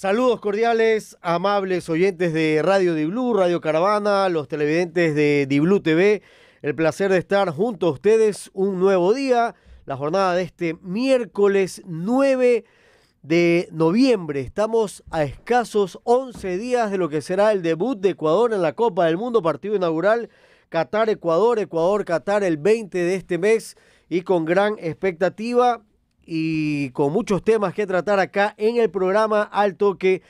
Saludos cordiales, amables oyentes de Radio Diblu, Radio Caravana, los televidentes de Diblu TV. El placer de estar junto a ustedes un nuevo día, la jornada de este miércoles 9 de noviembre. Estamos a escasos 11 días de lo que será el debut de Ecuador en la Copa del Mundo, partido inaugural Qatar-Ecuador, Ecuador-Qatar el 20 de este mes y con gran expectativa y con muchos temas que tratar acá en el programa Al Toque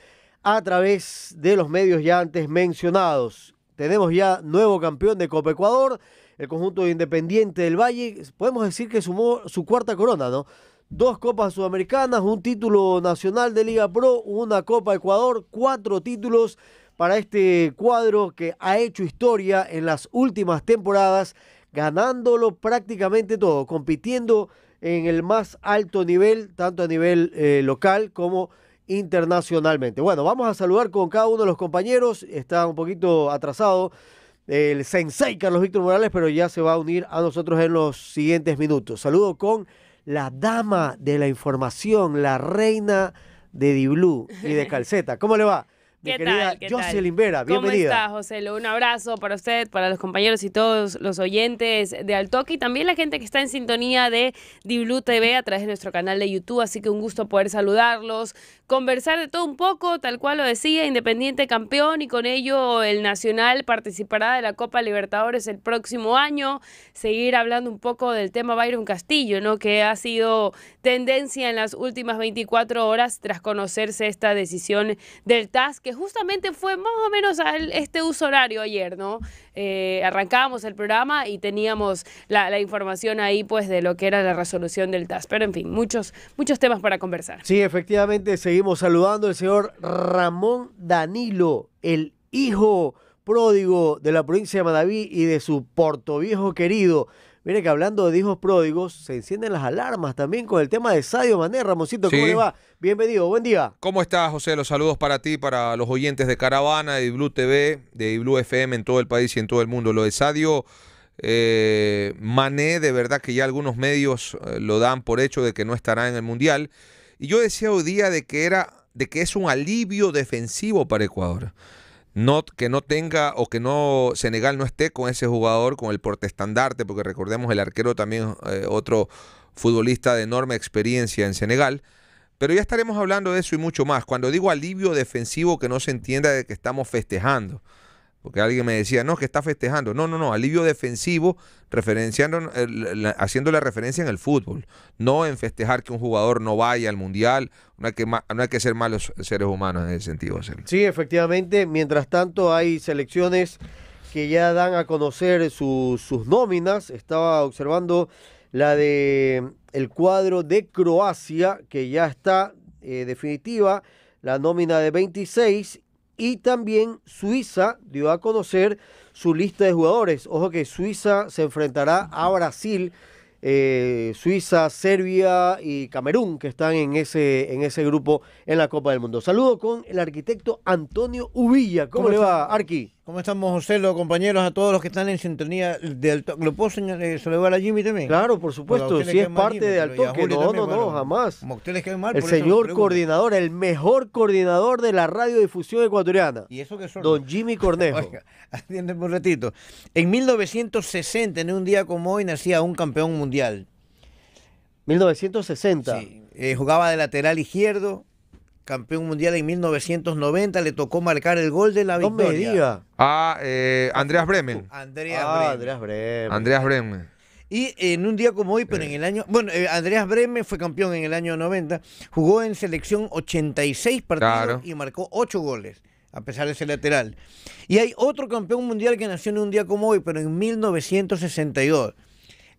a través de los medios ya antes mencionados. Tenemos ya nuevo campeón de Copa Ecuador, el conjunto Independiente del Valle. Podemos decir que sumó su cuarta corona, ¿no? Dos Copas Sudamericanas, un título nacional de Liga Pro, una Copa Ecuador, cuatro títulos para este cuadro que ha hecho historia en las últimas temporadas, ganándolo prácticamente todo, compitiendo en el más alto nivel, tanto a nivel eh, local como internacionalmente. Bueno, vamos a saludar con cada uno de los compañeros. Está un poquito atrasado el sensei Carlos Víctor Morales, pero ya se va a unir a nosotros en los siguientes minutos. Saludo con la dama de la información, la reina de Diblú y de Calceta. ¿Cómo le va? ¿Qué tal, ¿qué Limbera. Bienvenida. ¿Cómo estás, José? Un abrazo para usted, para los compañeros y todos los oyentes de Altoque y también la gente que está en sintonía de Diblu TV a través de nuestro canal de YouTube. Así que un gusto poder saludarlos, conversar de todo un poco, tal cual lo decía, Independiente campeón y con ello el Nacional participará de la Copa Libertadores el próximo año. Seguir hablando un poco del tema Byron Castillo, ¿no? Que ha sido tendencia en las últimas 24 horas tras conocerse esta decisión del TAS, que justamente fue más o menos a este uso horario ayer, ¿no? Eh, arrancábamos el programa y teníamos la, información ahí, pues, de lo que era la resolución del TAS. Pero, en fin, muchos, muchos temas para conversar. Sí, efectivamente, seguimos saludando al señor Ramón Danilo, el hijo pródigo de la provincia de Manaví y de su Portoviejo querido. Mire que hablando de hijos pródigos, se encienden las alarmas también con el tema de Sadio Mané. Ramosito ¿cómo le va? Bienvenido, buen día. ¿Cómo estás, José? Los saludos para ti, para los oyentes de Caravana, de Blue TV, de Blue FM en todo el país y en todo el mundo. Lo de Sadio eh, Mané, de verdad que ya algunos medios eh, lo dan por hecho de que no estará en el Mundial. Y yo decía hoy día de que era de que es un alivio defensivo para Ecuador que no tenga o que no Senegal no esté con ese jugador, con el porte estandarte, porque recordemos el arquero también, eh, otro futbolista de enorme experiencia en Senegal. Pero ya estaremos hablando de eso y mucho más. Cuando digo alivio defensivo, que no se entienda de que estamos festejando. Porque alguien me decía, no, que está festejando. No, no, no, alivio defensivo, referenciando, eh, haciendo la referencia en el fútbol. No en festejar que un jugador no vaya al mundial. No hay que, que ser malos seres humanos en ese sentido. Sí, efectivamente. Mientras tanto, hay selecciones que ya dan a conocer sus nóminas. Estaba observando la de el cuadro de Croacia, que ya está eh, definitiva. La nómina de 26 y también Suiza dio a conocer su lista de jugadores. Ojo que Suiza se enfrentará a Brasil, eh, Suiza, Serbia y Camerún, que están en ese, en ese grupo en la Copa del Mundo. Saludo con el arquitecto Antonio Ubilla. ¿Cómo, ¿Cómo le va, Arqui? ¿Cómo estamos, José? Los compañeros, a todos los que están en sintonía ¿Lo puedo señalar, eh, a Jimmy también? Claro, por supuesto, si es parte de Alto, no, no, no, jamás. mal, el señor coordinador, el mejor coordinador de la radiodifusión ecuatoriana. ¿Y eso Don Jimmy Cornejo. Oiga, atiéndeme un ratito. En 1960, en un día como hoy, nacía un campeón mundial. 1960. Sí, eh, jugaba de lateral izquierdo, campeón mundial en 1990, le tocó marcar el gol de la victoria. A ah, eh, Andreas Bremen. Andreas, ah, Bremen. Andreas Bremen. Y en un día como hoy, pero en el año. Bueno, eh, Andreas Bremen fue campeón en el año 90, jugó en selección 86 partidos y marcó 8 goles, a pesar de ser lateral. Y hay otro campeón mundial que nació en un día como hoy, pero en 1962.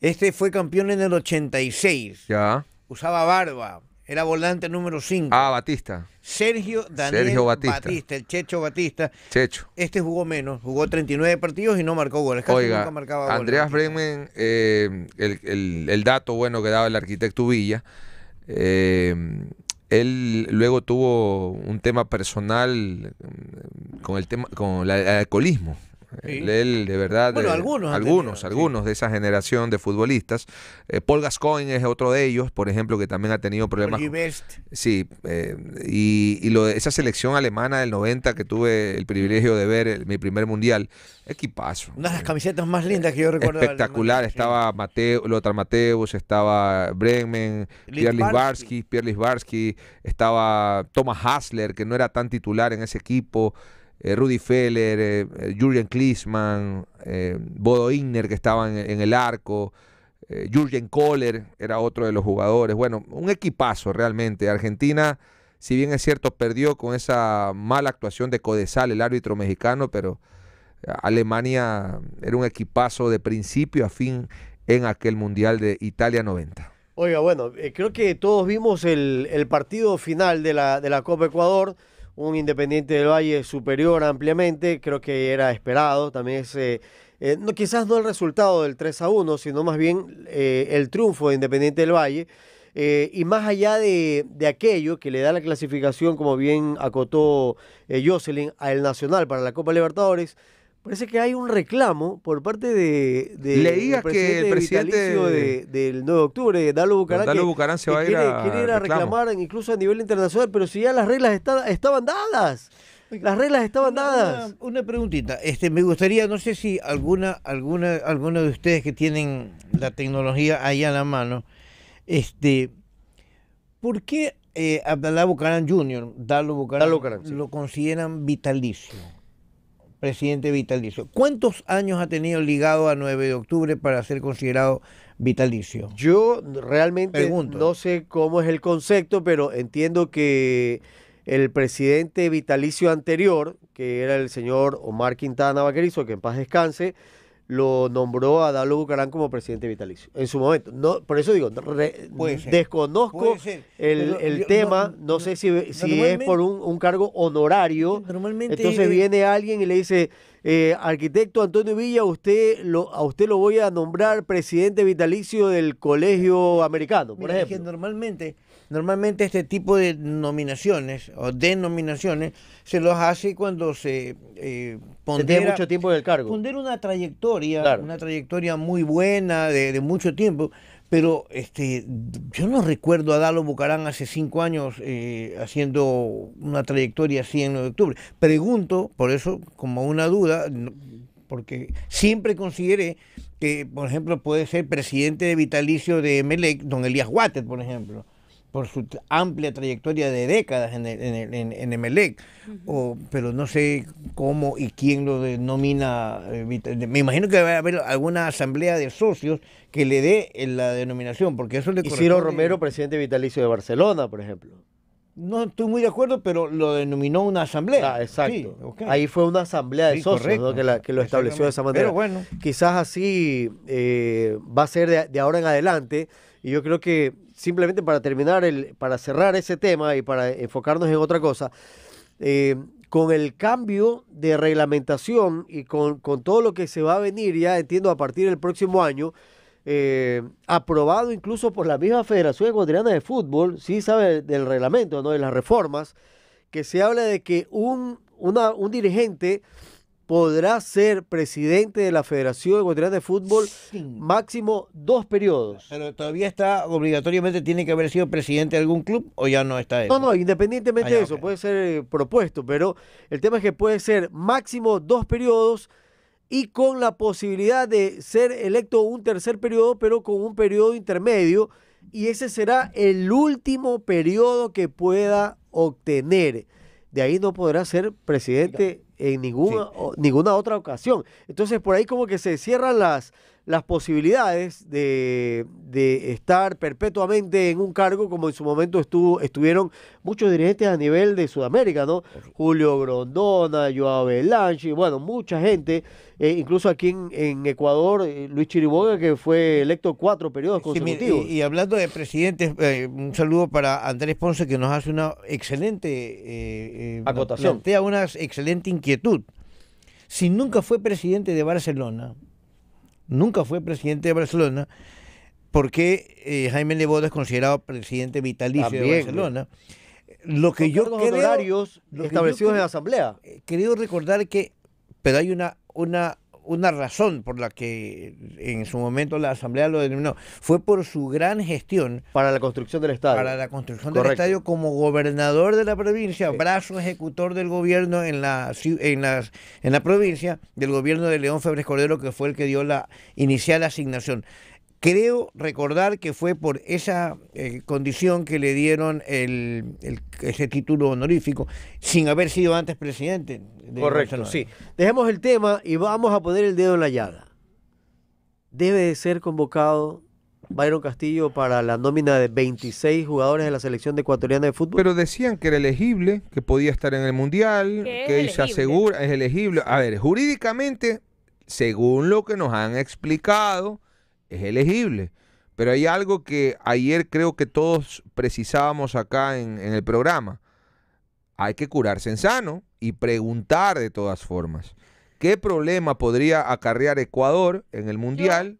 Este fue campeón en el 86. Ya. Usaba barba era volante número 5. Ah, Batista. Sergio Daniel Batista. el Checho Batista. Checho. Este jugó menos, jugó 39 partidos y no marcó goles. Oiga, Andreas Bremen, eh, el, dato bueno que daba el arquitecto Villa, eh, él luego tuvo un tema personal mm, con el tema con el alcoholismo de verdad. Bueno, algunos. algunos, algunos de esa generación de futbolistas. Eh, Paul Gascoigne es otro de ellos, por ejemplo, que también ha tenido problemas. sí, eh, y, esa selección alemana del 90 que tuve el privilegio de ver mi primer mundial, equipazo. Una de las camisetas más lindas que yo recuerdo. Espectacular, estaba Mateo, Lothar Mateus, estaba Bremen, Pierre Lisbarski, estaba Thomas Hasler, que no era tan titular en ese equipo. Eh, Rudy Feller, Julian eh, eh, Jurgen Bodo Igner que estaban en, el arco, Jurgen Kohler era otro de los jugadores. Bueno, un equipazo realmente. Argentina, si bien es cierto, perdió con esa mala actuación de Codesal, el árbitro mexicano, pero Alemania era un equipazo de principio a fin en aquel Mundial de Italia 90. Oiga, bueno, creo que todos vimos el, el partido final de la, de la Copa Ecuador un Independiente del Valle superior ampliamente, creo que era esperado, también es eh, eh, quizás no el resultado del 3 a 1, sino más bien eh, el triunfo de Independiente del Valle. y más allá de, de, aquello que le da la clasificación, como bien acotó Jocelyn, al Nacional para la Copa Libertadores, Parece que hay un reclamo por parte de, de Leía que el presidente del 9 de octubre, Dalo Bucarán, quiere, ir a, reclamar incluso a nivel internacional, pero si ya las reglas estaban dadas. Las reglas estaban dadas. Una, preguntita, este me gustaría, no sé si alguna alguna alguno de ustedes que tienen la tecnología ahí a la mano, este ¿por qué eh, Abdalá Bucarán Jr., Bucarán, lo consideran vitalicio? presidente vitalicio. ¿Cuántos años ha tenido ligado a 9 de octubre para ser considerado vitalicio? Yo realmente no sé cómo es el concepto, pero entiendo que el presidente vitalicio anterior, que era el señor Omar Quintana Vaquerizo, que en paz descanse, lo nombró a Dalo Bucarán como presidente vitalicio en su momento. No, por eso digo, desconozco el, tema, no, sé si, si es por un, cargo honorario. Normalmente, Entonces viene alguien y le dice, eh, arquitecto Antonio Villa, usted lo, a usted lo voy a nombrar presidente vitalicio del Colegio Americano, por ejemplo. normalmente Normalmente este tipo de nominaciones o denominaciones se los hace cuando se eh, mucho tiempo del cargo. una trayectoria, una trayectoria muy buena de, mucho tiempo. Pero este, yo no recuerdo a Dalo Bucarán hace cinco años eh, haciendo una trayectoria así en octubre. Pregunto, por eso, como una duda, porque siempre consideré que, por ejemplo, puede ser presidente de vitalicio de Melec, don Elías Watet, por ejemplo, por su amplia trayectoria de décadas en, Emelec, o, oh, pero no sé cómo y quién lo denomina. Eh, me imagino que va a haber alguna asamblea de socios que le dé eh, la denominación, porque eso le Romero, presidente vitalicio de Barcelona, por ejemplo. No estoy muy de acuerdo, pero lo denominó una asamblea. Ah, exacto. Ahí fue una asamblea de socios que, lo estableció de esa manera. Pero bueno. Quizás así eh, va a ser de ahora en adelante. Y yo creo que simplemente para terminar, el, para cerrar ese tema y para enfocarnos en otra cosa, eh, con el cambio de reglamentación y con, todo lo que se va a venir, ya entiendo, a partir del próximo año, eh, aprobado incluso por la misma Federación Ecuatoriana de Fútbol, sí sabe del reglamento, ¿no? de las reformas, que se habla de que un, un dirigente podrá ser presidente de la Federación de Ecuatoriana de Fútbol máximo dos periodos. Pero todavía está, obligatoriamente tiene que haber sido presidente de algún club o ya no está eso. No, no, independientemente ah, de eso, puede ser eh, propuesto, pero el tema es que puede ser máximo dos periodos y con la posibilidad de ser electo un tercer periodo, pero con un periodo intermedio, y ese será el último periodo que pueda obtener. De ahí no podrá ser presidente en ninguna, ninguna otra ocasión. Entonces por ahí como que se cierran las, las posibilidades de, de, estar perpetuamente en un cargo como en su momento estuvo, estuvieron muchos dirigentes a nivel de Sudamérica, ¿no? Julio Grondona, Joao Belanchi, bueno, mucha gente, eh, incluso aquí en, Ecuador, eh, Luis Chiriboga, que fue electo cuatro periodos consecutivos. y, hablando de presidentes, eh, un saludo para Andrés Ponce, que nos hace una excelente acotación. Plantea una excelente inquietud. Si nunca fue presidente de Barcelona, nunca fue presidente de Barcelona, porque eh, Jaime Leboda es considerado presidente vitalicio de Barcelona. Lo que yo creo, establecidos en la asamblea. Creo recordar que, pero hay una, una una razón por la que en su momento la Asamblea lo denominó, fue por su gran gestión. Para la construcción del estadio. Para la construcción del estadio como gobernador de la provincia, brazo ejecutor del gobierno en la, en en la provincia, del gobierno de León Febres Cordero, que fue el que dio la inicial asignación. Creo recordar que fue por esa eh, condición que le dieron ese título honorífico, sin haber sido antes presidente. Correcto, sí. Dejemos el tema y vamos a poner el dedo en la llaga. Debe ser convocado Byron Castillo para la nómina de 26 jugadores de la selección de ecuatoriana de fútbol. Pero decían que era elegible, que podía estar en el mundial, que se asegura, es elegible. A ver, jurídicamente, según lo que nos han explicado es elegible. Pero hay algo que ayer creo que todos precisábamos acá en, el programa. Hay que curarse en sano y preguntar de todas formas. ¿Qué problema podría acarrear Ecuador en el Mundial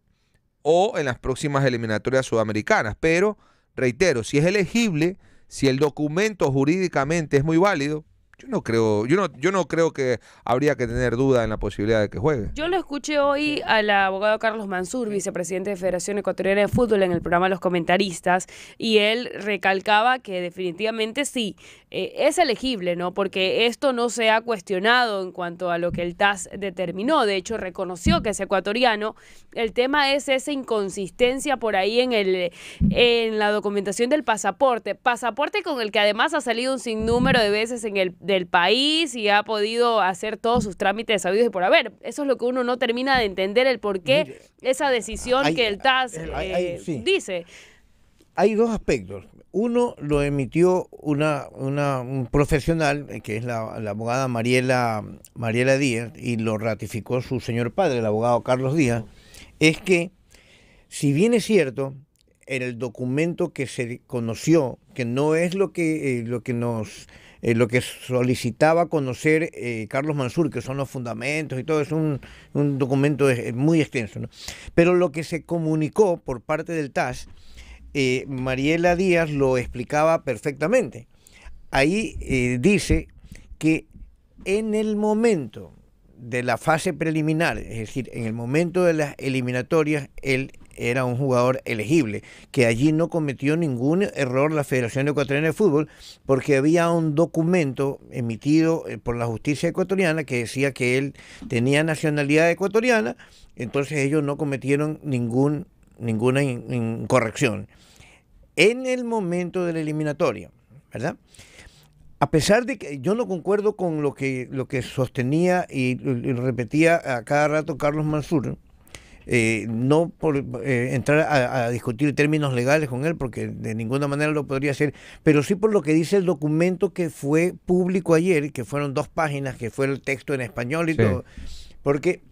o en las próximas eliminatorias sudamericanas? Pero, reitero, si es elegible, si el documento jurídicamente es muy válido, yo no creo, yo no, yo no creo que habría que tener duda en la posibilidad de que juegue. Yo lo escuché hoy al abogado Carlos Mansur, vicepresidente de Federación Ecuatoriana de Fútbol, en el programa Los Comentaristas, y él recalcaba que definitivamente sí, eh, es elegible, ¿no? Porque esto no se ha cuestionado en cuanto a lo que el TAS determinó. De hecho, reconoció que es ecuatoriano. El tema es esa inconsistencia por ahí en el en la documentación del pasaporte. Pasaporte con el que además ha salido un sinnúmero de veces en el del país y ha podido hacer todos sus trámites sabidos y por haber. Eso es lo que uno no termina de entender, el por qué esa decisión que el TAS eh, dice. Hay dos aspectos. Uno lo emitió una, una, un profesional, eh, que es la, abogada Mariela, Mariela Díaz, y lo ratificó su señor padre, el abogado Carlos Díaz, es que, si bien es cierto, en el documento que se conoció, que no es lo que, eh, lo que nos eh, lo que solicitaba conocer eh, Carlos Mansur, que son los fundamentos y todo, es un, un documento eh, muy extenso. Pero lo que se comunicó por parte del TAS, Mariela Díaz lo explicaba perfectamente. Ahí dice que en el momento de la fase preliminar, es decir, en el momento de las eliminatorias, el era un jugador elegible, que allí no cometió ningún error la Federación Ecuatoriana de Fútbol, porque había un documento emitido eh, por la justicia ecuatoriana que decía que él tenía nacionalidad ecuatoriana, entonces ellos no cometieron ningún, ninguna incorrección. En el momento de la eliminatoria, ¿verdad? a pesar de que yo no concuerdo con lo que, lo que sostenía y, y repetía a cada rato Carlos Mansur, eh, no por eh, entrar a, discutir términos legales con él, porque de ninguna manera lo podría hacer, pero sí por lo que dice el documento que fue público ayer, que fueron dos páginas, que fue el texto en español y todo, porque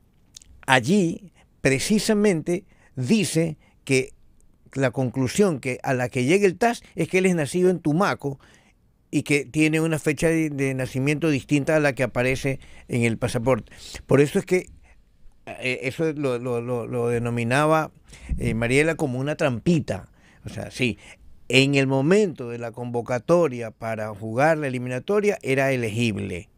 allí precisamente dice que la conclusión que a la que llega el TAS es que él es nacido en Tumaco y que tiene una fecha de, nacimiento distinta a la que aparece en el pasaporte. Por eso es que eh, eso lo, lo, lo, denominaba eh, Mariela como una trampita. O sea, sí, en el momento de la convocatoria para jugar la eliminatoria era elegible.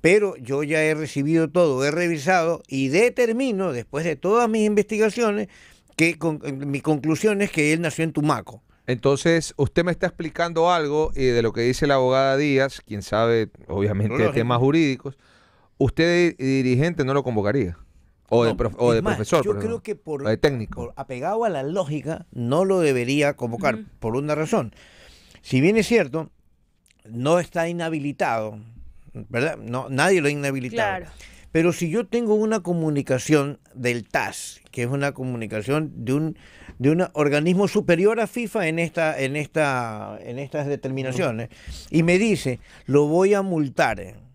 Pero yo ya he recibido todo, he revisado y determino, después de todas mis investigaciones, que con, mi conclusión es que él nació en Tumaco. Entonces, usted me está explicando algo eh, de lo que dice la abogada Díaz, quien sabe, obviamente, temas jurídicos. Usted, dirigente, no lo convocaría. O de, profesor. Yo creo que por, apegado a la lógica no lo debería convocar por una razón. Si bien es cierto, no está inhabilitado, ¿verdad? No, nadie lo ha inhabilitado. Pero si yo tengo una comunicación del TAS, que es una comunicación de un de un organismo superior a FIFA en esta en esta en estas determinaciones y me dice, "Lo voy a multar."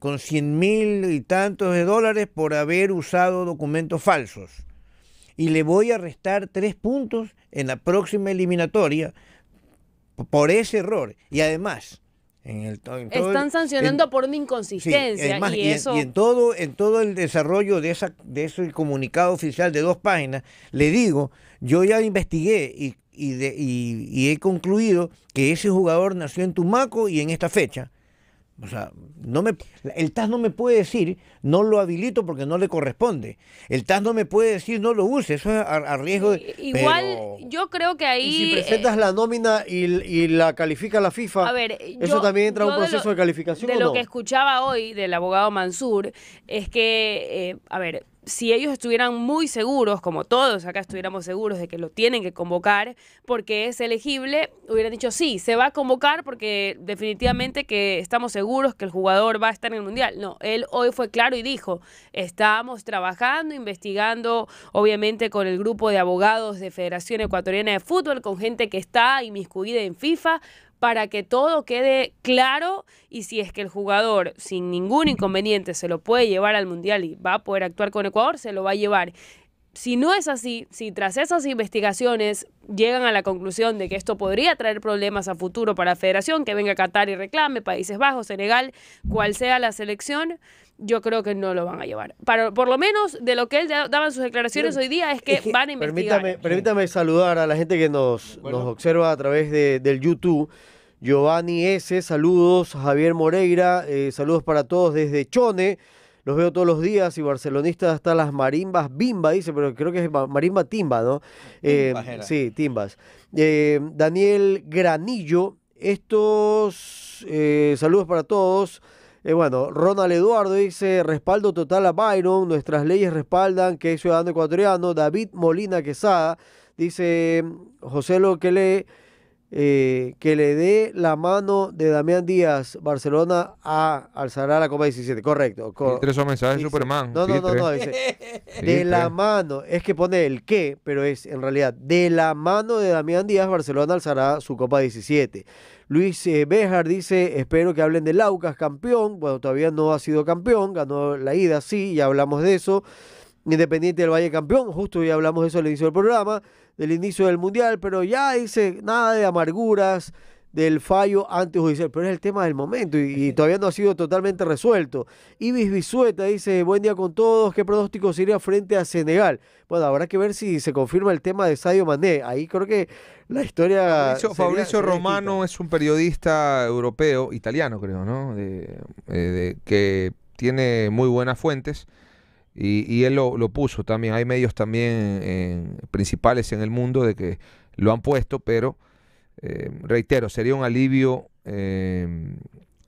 con 100 mil y tantos de dólares por haber usado documentos falsos. Y le voy a restar tres puntos en la próxima eliminatoria por ese error. Y además, en el, Están sancionando por una inconsistencia. y, en, todo, en todo el desarrollo de, esa, de ese comunicado oficial de dos páginas, le digo, yo ya investigué y, y he concluido que ese jugador nació en Tumaco y en esta fecha o sea, no me, el TAS no me puede decir, no lo habilito porque no le corresponde. El TAS no me puede decir, no lo use. Eso es a, riesgo de. Igual, yo creo que ahí. si presentas eh, la nómina y, la califica la FIFA, a ver, eso también entra en un proceso de, calificación. De lo que escuchaba hoy del abogado Mansur, es que, eh, a ver, si ellos estuvieran muy seguros, como todos acá estuviéramos seguros de que lo tienen que convocar porque es elegible, hubieran dicho sí, se va a convocar porque definitivamente que estamos seguros que el jugador va a estar en el Mundial. No, él hoy fue claro y dijo, estamos trabajando, investigando, obviamente con el grupo de abogados de Federación Ecuatoriana de Fútbol, con gente que está inmiscuida en FIFA para que todo quede claro y si es que el jugador sin ningún inconveniente se lo puede llevar al Mundial y va a poder actuar con Ecuador, se lo va a llevar. Si no es así, si tras esas investigaciones llegan a la conclusión de que esto podría traer problemas a futuro para la federación, que venga a Qatar y reclame, Países Bajos, Senegal, cual sea la selección, yo creo que no lo van a llevar. por lo menos de lo que él daba en sus declaraciones hoy día es que, van a investigar. Permítame, permítame saludar a la gente que nos, observa a través de, del YouTube. Giovanni S., saludos, Javier Moreira, eh, saludos para todos desde Chone. Los veo todos los días y barcelonista hasta las marimbas bimba, dice, pero creo que es marimba timba, ¿no? Eh, sí, timbas. Eh, Daniel Granillo, estos saludos para todos. Eh, bueno, Ronald Eduardo dice, respaldo total a Byron, nuestras leyes respaldan que es ciudadano ecuatoriano. David Molina Quesada dice, José Loquele eh, que le dé la mano de Damián Díaz Barcelona a alzará la Copa 17, correcto. tres mensajes de Superman. No, no, no, dice, de la mano, es que pone el qué, pero es en realidad de la mano de Damián Díaz Barcelona alzará su Copa 17. Luis eh, Bejar dice, espero que hablen de Laucas, campeón. Bueno, todavía no ha sido campeón, ganó la ida, sí, ya hablamos de eso. Independiente del Valle Campeón, justo ya hablamos de eso le inicio del programa del inicio del Mundial, pero ya dice nada de amarguras del fallo antijudicial, pero es el tema del momento y, todavía no ha sido totalmente resuelto. Ibis Bisueta dice, buen día con todos, ¿qué pronóstico sería frente a Senegal? Bueno, habrá que ver si se confirma el tema de Sadio Mané, ahí creo que la historia... Fabricio, Romano es un periodista europeo, italiano creo, ¿no? de, eh, que tiene muy buenas fuentes y, él lo, puso también. Hay medios también principales en el mundo de que lo han puesto, pero eh, reitero, sería un alivio em,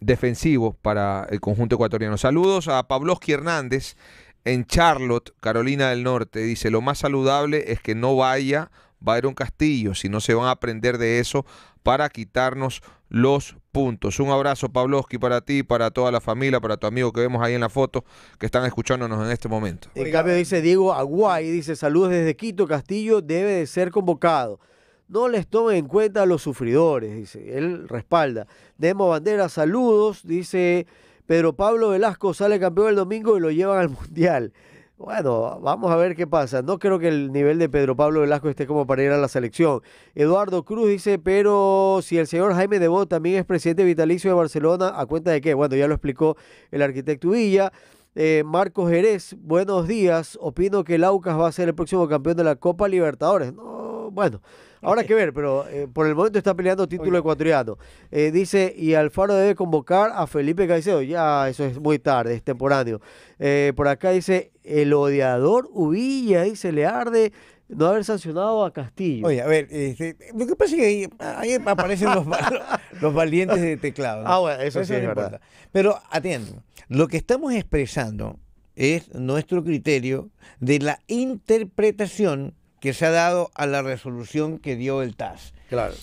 defensivo para el conjunto ecuatoriano. Saludos a Pabloski Hernández en Charlotte, Carolina del Norte. Dice, lo más saludable es que no vaya Byron Castillo, si no se van a aprender de eso para quitarnos los puntos. Un abrazo, Pabloski, para ti, para toda la familia, para tu amigo que vemos ahí en la foto, que están escuchándonos en este momento. En cambio, dice Diego Aguay, dice saludos desde Quito, Castillo debe de ser convocado. No les tomen en cuenta a los sufridores, dice. Él respalda. Demo Bandera, saludos, dice Pedro Pablo Velasco, sale campeón el domingo y lo llevan al Mundial. Bueno, vamos a ver qué pasa. No creo que el nivel de Pedro Pablo Velasco esté como para ir a la selección. Eduardo Cruz dice, pero si el señor Jaime Debo también es presidente vitalicio de Barcelona, ¿a cuenta de qué? Bueno, ya lo explicó el arquitecto Villa. Eh, Marcos Jerez, buenos días. Opino que el Aucas va a ser el próximo campeón de la Copa Libertadores. No, bueno, Ahora que ver, pero eh, por el momento está peleando título ecuatoriano. Eh, dice, y Alfaro debe convocar a Felipe Caicedo. Ya, eso es muy tarde, es temporáneo. Eh, por acá dice, el odiador Ubilla, dice, le arde no haber sancionado a Castillo. Oye, a ver, este, lo que pasa es que ahí, aparecen los, valientes de teclado. Ah, bueno, eso, sí es Importa. Pero atiendo, lo que estamos expresando es nuestro criterio de la interpretación que se ha dado a la resolución que dio el TAS. Claro.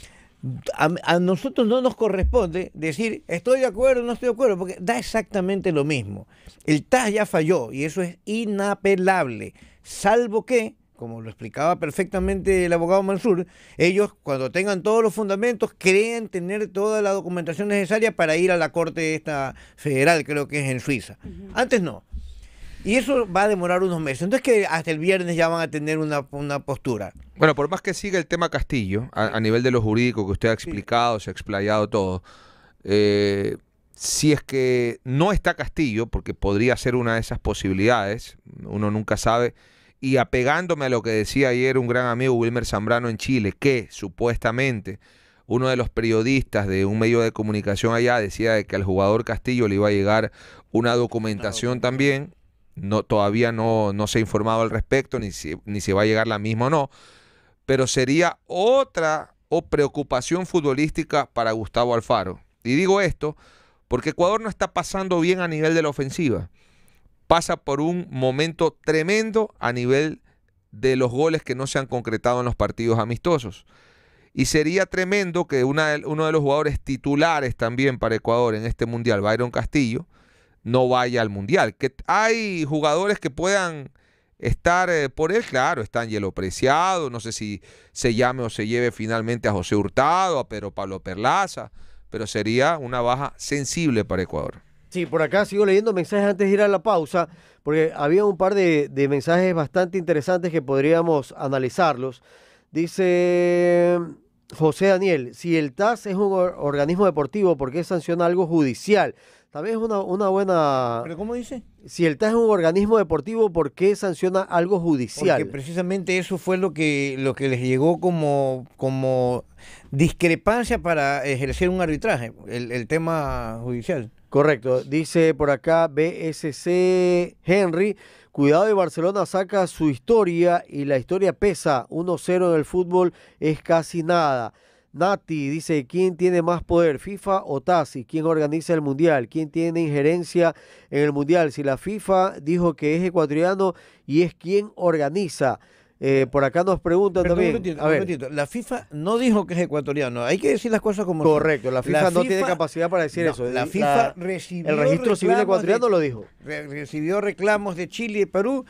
A, nosotros no nos corresponde decir estoy de acuerdo o no estoy de acuerdo, porque da exactamente lo mismo. El TAS ya falló y eso es inapelable, salvo que, como lo explicaba perfectamente el abogado Mansur, ellos cuando tengan todos los fundamentos creen tener toda la documentación necesaria para ir a la Corte esta federal, creo que es en Suiza. Antes no. Y eso va a demorar unos meses. Entonces que hasta el viernes ya van a tener una, postura. Bueno, por más que siga el tema Castillo, a, nivel de lo jurídico que usted ha explicado, se ha explayado todo, eh, si es que no está Castillo, porque podría ser una de esas posibilidades, uno nunca sabe, y apegándome a lo que decía ayer un gran amigo Wilmer Zambrano en Chile, que supuestamente uno de los periodistas de un medio de comunicación allá decía que al jugador Castillo le iba a llegar una documentación también no, todavía no, no se ha informado al respecto, ni si, ni va a llegar la misma o no. Pero sería otra preocupación futbolística para Gustavo Alfaro. Y digo esto porque Ecuador no está pasando bien a nivel de la ofensiva. Pasa por un momento tremendo a nivel de los goles que no se han concretado en los partidos amistosos. Y sería tremendo que uno de los jugadores titulares también para Ecuador en este Mundial, Byron Castillo, no vaya al Mundial. Que hay jugadores que puedan estar eh, por él, claro, está Angelo Preciado, no sé si se llame o se lleve finalmente a José Hurtado, a Pedro Pablo Perlaza, pero sería una baja sensible para Ecuador. Sí, por acá sigo leyendo mensajes antes de ir a la pausa, porque había un par de, de mensajes bastante interesantes que podríamos analizarlos. Dice José Daniel, si el TAS es un organismo deportivo, ¿por qué sanciona algo judicial? Tal vez una, una buena... ¿Pero cómo dice? Si el TAS es un organismo deportivo, ¿por qué sanciona algo judicial? Porque precisamente eso fue lo que, lo que les llegó como, como discrepancia para ejercer un arbitraje, el, tema judicial. Correcto, dice por acá BSC Henry, cuidado de Barcelona saca su historia y la historia pesa, 1-0 del fútbol es casi nada. Nati dice, ¿quién tiene más poder, FIFA o TASI? ¿Quién organiza el Mundial? ¿Quién tiene injerencia en el Mundial? Si la FIFA dijo que es ecuatoriano y es quien organiza. Eh, por acá nos preguntan también. un La FIFA no dijo que es ecuatoriano. Hay que decir las cosas como Correcto, la FIFA no tiene capacidad para decir eso. La FIFA recibió. El registro civil ecuatoriano lo dijo. recibió reclamos de Chile y Perú.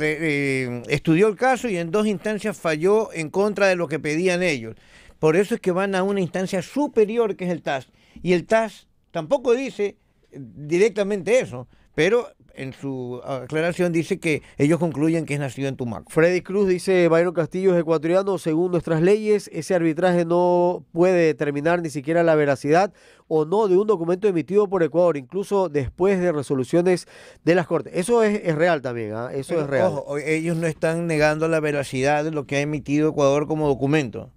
Eh, estudió el caso y en dos instancias falló en contra de lo que pedían ellos. Por eso es que van a una instancia superior que es el TAS. Y el TAS tampoco dice eh, directamente eso, pero en su ah, aclaración dice que ellos concluyen que es nacido en Tumaco. Freddy Cruz dice, Bayron Castillo es ecuatoriano, según nuestras leyes, ese arbitraje no puede determinar ni siquiera la veracidad o no de un documento emitido por Ecuador, incluso después de resoluciones de las Cortes. Eso es, real también, ¿ah? eso es real. ellos no están negando la veracidad de lo que ha emitido Ecuador como documento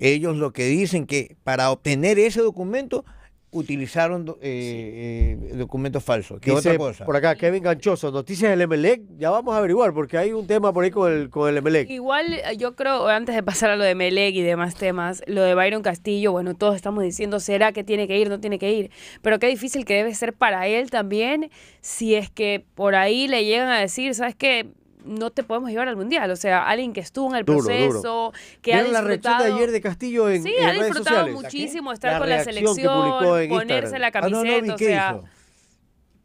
ellos lo que dicen que para obtener ese documento utilizaron eh, eh, documentos falsos. ¿Qué otra cosa? Por acá, Kevin Ganchoso, noticias del MLEC, ya vamos a averiguar, porque hay un tema por ahí con el, con el MLEC. Igual eh, yo creo, antes de pasar a lo de MLEC y demás temas, lo de Byron Castillo, bueno, todos estamos diciendo, ¿será que tiene que ir? No tiene que ir. Pero qué difícil que debe ser para él también, si es que por ahí le llegan a decir, ¿sabes qué? no te podemos llevar al mundial. O sea, alguien que estuvo en el proceso, que ha disfrutado. la ayer de Castillo en. Sí, ha disfrutado muchísimo estar con la selección, ponerse la ah, camiseta, o sea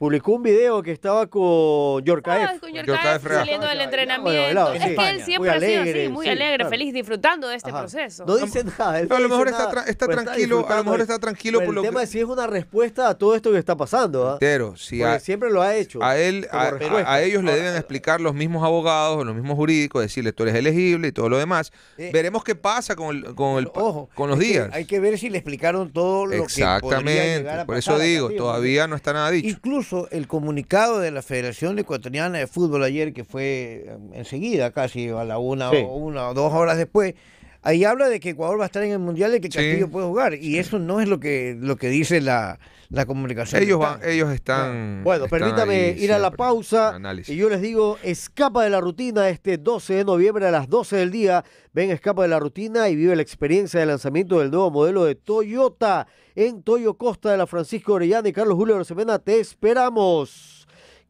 publicó un video que estaba con York ah, saliendo del entrenamiento. es que él siempre ha sido así, muy alegre, feliz, disfrutando de este proceso. No dice nada. a lo mejor está, tranquilo, a lo mejor está tranquilo por el tema es si es una respuesta a todo esto que está pasando. pero ¿ah? siempre lo ha hecho. A él, a, ellos le deben eh, explicar los mismos abogados, los mismos jurídicos, decirle tú eres elegible y todo lo demás. Eh. Veremos qué pasa con, el, con, ojo, con los días. hay que ver si le explicaron todo lo que Exactamente, por eso digo, todavía no está nada dicho. Incluso el comunicado de la Federación Ecuatoriana de Fútbol ayer, que fue em, enseguida, casi a la una, o una o dos horas después, ahí habla de que Ecuador va a estar en el mundial y que Castillo puede jugar. Y eso no es lo que, lo que dice la, la comunicación. Ellos, van, ellos están. Bueno, permítame ir a la pausa. Y yo les digo: escapa de la rutina este 12 de noviembre a las 12 del día. Ven, escapa de la rutina y vive la experiencia de lanzamiento del nuevo modelo de Toyota en Toyo Costa de la Francisco Orellana y Carlos Julio Rosemena. Te esperamos.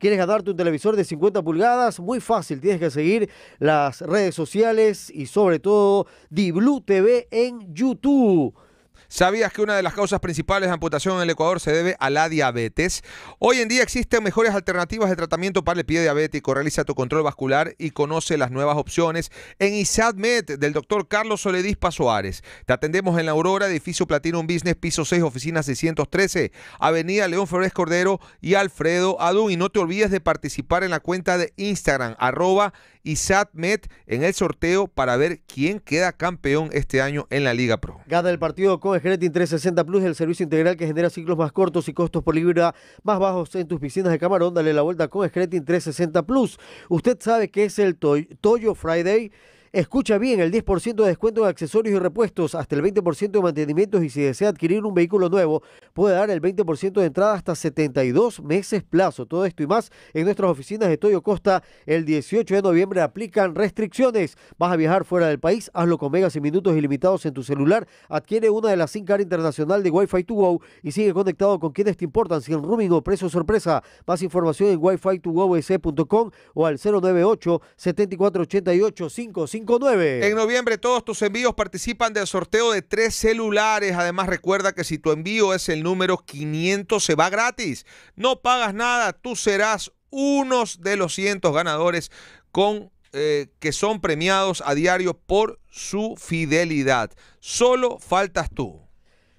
¿Quieres ganarte un televisor de 50 pulgadas? Muy fácil, tienes que seguir las redes sociales y sobre todo DiBlue TV en YouTube. ¿Sabías que una de las causas principales de amputación en el Ecuador se debe a la diabetes? Hoy en día existen mejores alternativas de tratamiento para el pie diabético. Realiza tu control vascular y conoce las nuevas opciones en ISADMED del doctor Carlos Soledís Suárez. Te atendemos en la Aurora, edificio Platinum Business, piso 6, oficina 613, Avenida León Flores Cordero y Alfredo Adún. Y no te olvides de participar en la cuenta de Instagram, arroba y met en el sorteo para ver quién queda campeón este año en la Liga Pro. Gana el partido con Tres 360 Plus, el servicio integral que genera ciclos más cortos y costos por libra más bajos en tus piscinas de camarón. Dale la vuelta con 360 Plus. Usted sabe que es el Toyo Friday. Escucha bien, el 10% de descuento en accesorios y repuestos, hasta el 20% de mantenimientos y si desea adquirir un vehículo nuevo, puede dar el 20% de entrada hasta 72 meses plazo. Todo esto y más en nuestras oficinas de Toyo Costa. El 18 de noviembre aplican restricciones. Vas a viajar fuera del país, hazlo con megas y minutos ilimitados en tu celular. Adquiere una de las SIM card internacional de Wi-Fi 2Go y sigue conectado con quienes te importan, sin rooming o precio sorpresa. Más información en wifi 2 o al 098 7488 55 en noviembre todos tus envíos participan del sorteo de tres celulares. Además recuerda que si tu envío es el número 500 se va gratis. No pagas nada, tú serás uno de los cientos ganadores con eh, que son premiados a diario por su fidelidad. Solo faltas tú.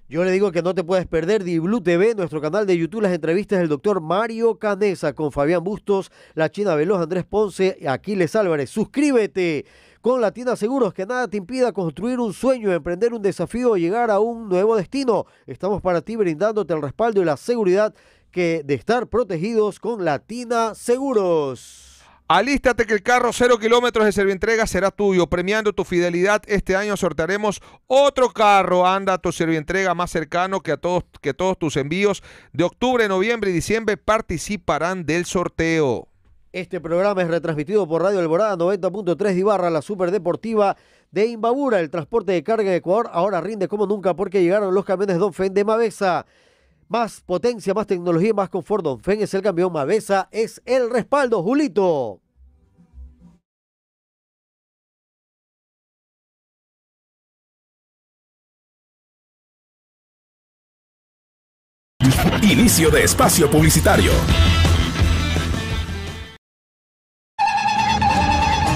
Yo le digo que no te puedes perder Diblu TV, nuestro canal de YouTube, las entrevistas del doctor Mario Canesa con Fabián Bustos, la China Veloz, Andrés Ponce, Aquiles Álvarez. Suscríbete. Con Latina Seguros, que nada te impida construir un sueño, emprender un desafío o llegar a un nuevo destino. Estamos para ti brindándote el respaldo y la seguridad que de estar protegidos con Latina Seguros. Alístate que el carro cero kilómetros de Servientrega será tuyo. Premiando tu fidelidad, este año sortearemos otro carro. Anda a tu Servientrega más cercano que a todos, que todos tus envíos de octubre, noviembre y diciembre participarán del sorteo. Este programa es retransmitido por Radio Alborada 90.3 Dibarra, la superdeportiva de Imbabura. El transporte de carga de Ecuador ahora rinde como nunca porque llegaron los camiones Don Fen de Mavesa. Más potencia, más tecnología, más confort. Don Fen, es el camión, Mavesa es el respaldo. Julito. Inicio de espacio publicitario.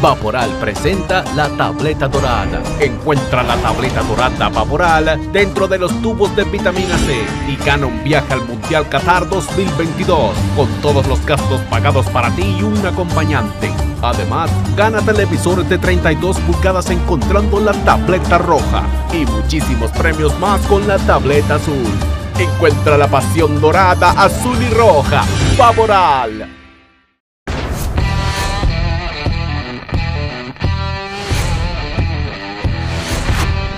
Vaporal presenta la tableta dorada. Encuentra la tableta dorada Vaporal dentro de los tubos de vitamina C y gana un viaje al Mundial Qatar 2022 con todos los gastos pagados para ti y un acompañante. Además, gana televisores de 32 pulgadas encontrando la tableta roja y muchísimos premios más con la tableta azul. Encuentra la pasión dorada, azul y roja. Vaporal.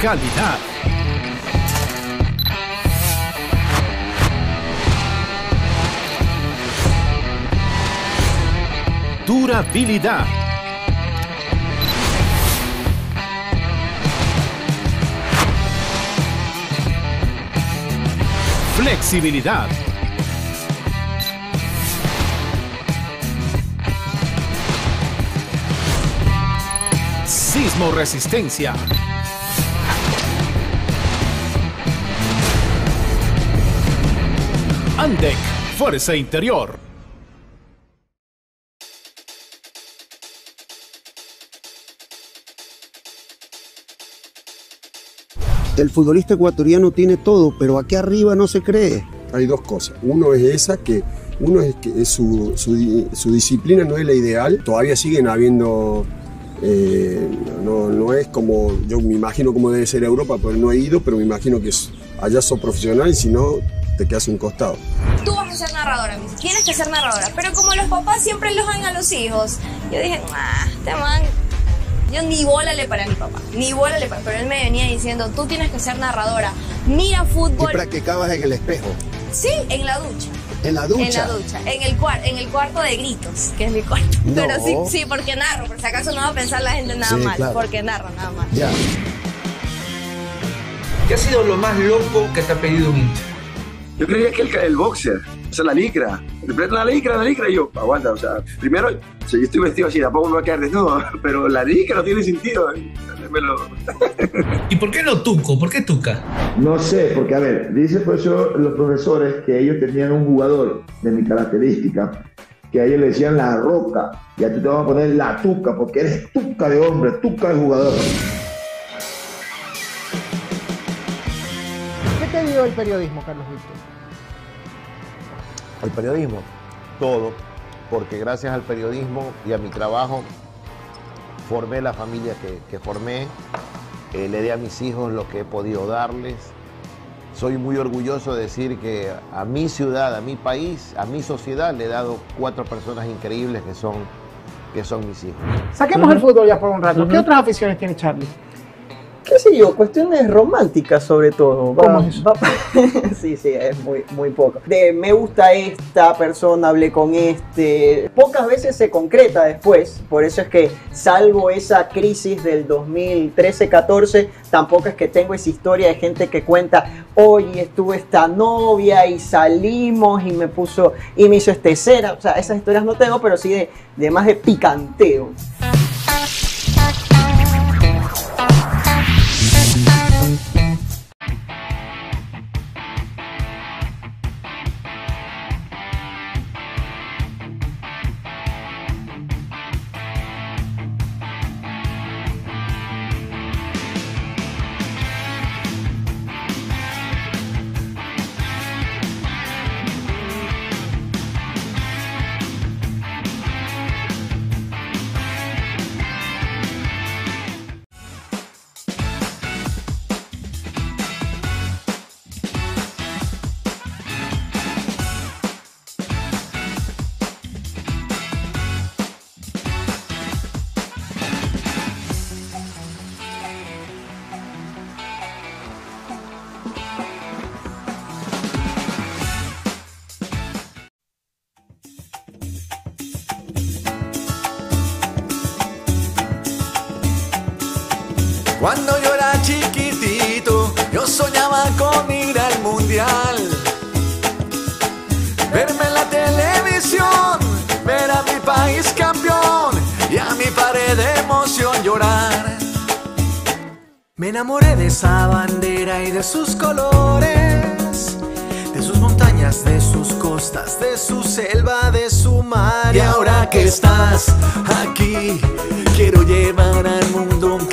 calidad. Durabilidad. Flexibilidad. Sismo resistencia. Andec, Fuerza Interior. El futbolista ecuatoriano tiene todo, pero aquí arriba no se cree. Hay dos cosas. Uno es esa que uno es que su, disciplina no es la ideal. Todavía siguen habiendo eh, no, es como, yo me imagino cómo debe ser Europa, pero pues no he ido, pero me imagino que allá sos profesional y si no, te quedas un costado narradora, me dice, tienes que ser narradora. Pero como los papás siempre los dan a los hijos, yo dije, ah, te este man. Yo ni bola le para a mi papá, ni bola le para. Pero él me venía diciendo, tú tienes que ser narradora, mira fútbol. ¿Y practicabas en el espejo? Sí, en la ducha. ¿En la ducha? En la ducha, en el, en el cuarto de gritos, que es mi cuarto. Pero sí, sí, porque narro, por si acaso no va a pensar la gente nada mal, porque narro nada mal. Ya. ¿Qué ha sido lo más loco que te ha pedido un Yo creía que el, el boxer o sea, la licra, la licra, la licra, y yo, aguanta, o sea, primero, si yo estoy vestido así, tampoco me va a quedar desnudo, pero la licra no tiene sentido. ¿Y por qué no tuco? ¿Por qué tuca? No sé, porque a ver, dice por eso los profesores que ellos tenían un jugador de mi característica, que a ellos le decían la roca, y a ti te van a poner la tuca, porque eres tuca de hombre, tuca de jugador. ¿Qué te dio el periodismo, Carlos Víctor? el periodismo, todo, porque gracias al periodismo y a mi trabajo formé la familia que, formé, eh, le di a mis hijos lo que he podido darles. Soy muy orgulloso de decir que a mi ciudad, a mi país, a mi sociedad le he dado cuatro personas increíbles que son, que son mis hijos. Saquemos el fútbol ya por un rato. ¿Qué otras aficiones tiene Charlie? qué sé yo, cuestiones románticas sobre todo. ¿Cómo es eso? sí, sí, es muy, muy poco. De me gusta esta persona, hablé con este. Pocas veces se concreta después, por eso es que salvo esa crisis del 2013-14, tampoco es que tengo esa historia de gente que cuenta, oye, estuve esta novia y salimos y me puso y me hizo este cera. O sea, esas historias no tengo, pero sí de, de más de picanteo. enamoré de esa bandera y de sus colores, de sus montañas, de sus costas, de su selva, de su mar. Y ahora que estás aquí, quiero llevar al mundo un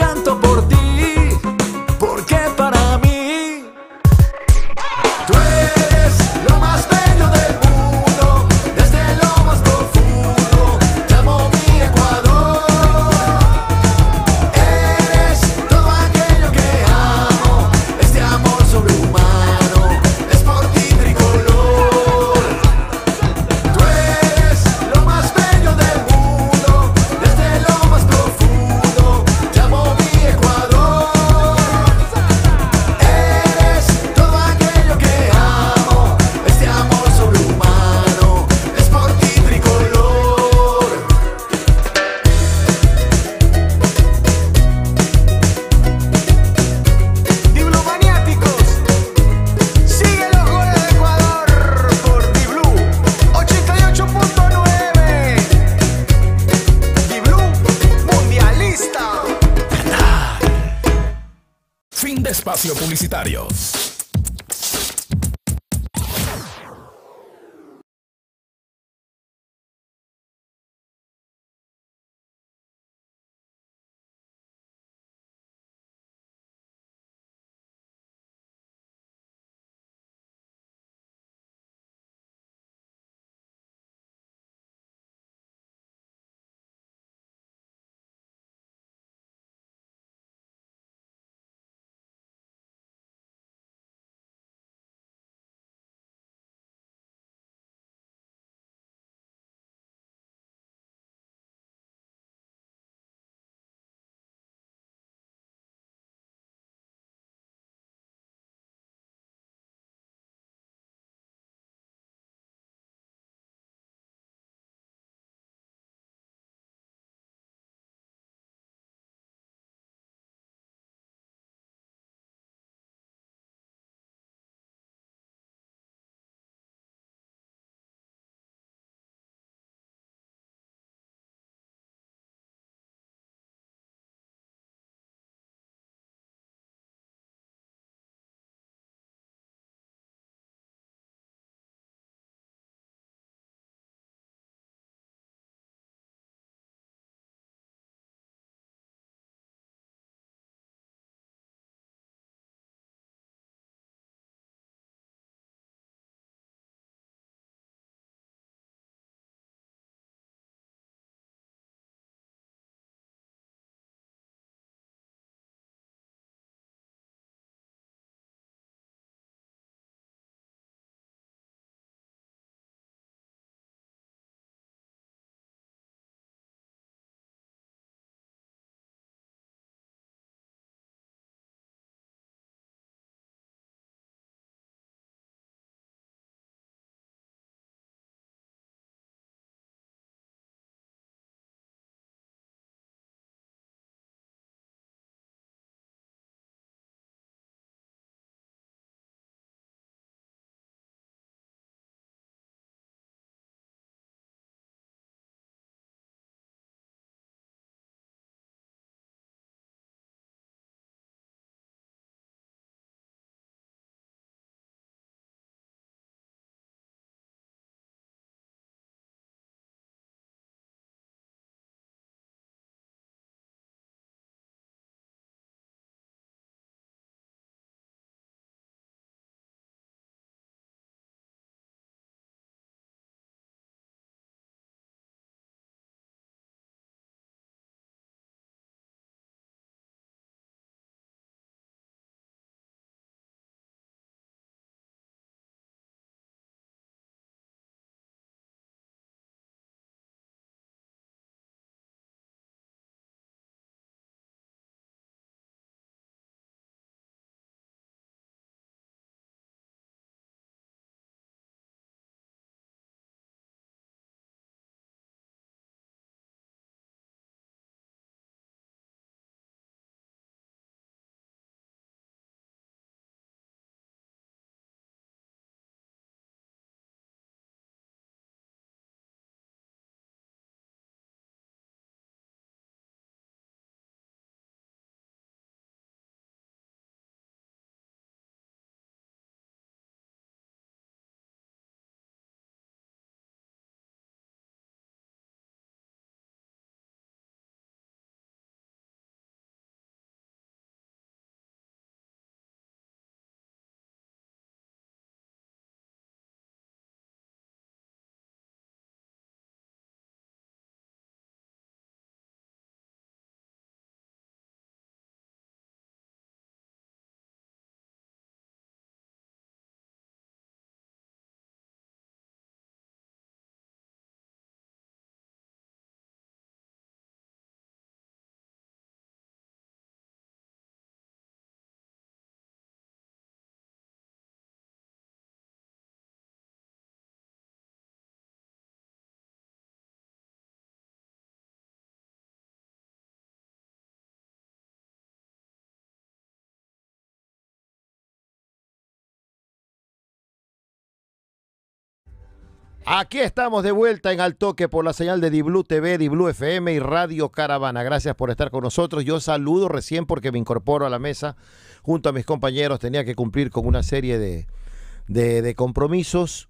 Aquí estamos de vuelta en Altoque por la señal de Diblu TV, Diblu FM y Radio Caravana. Gracias por estar con nosotros. Yo saludo recién porque me incorporo a la mesa junto a mis compañeros. Tenía que cumplir con una serie de, compromisos.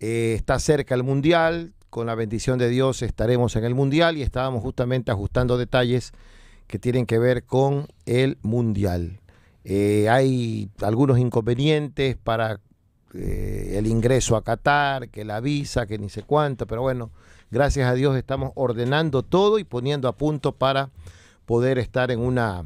Eh, está cerca el Mundial. Con la bendición de Dios estaremos en el Mundial y estábamos justamente ajustando detalles que tienen que ver con el Mundial. Eh, hay algunos inconvenientes para eh, el ingreso a Qatar, que la visa, que ni sé cuánto, pero bueno, gracias a Dios estamos ordenando todo y poniendo a punto para poder estar en una,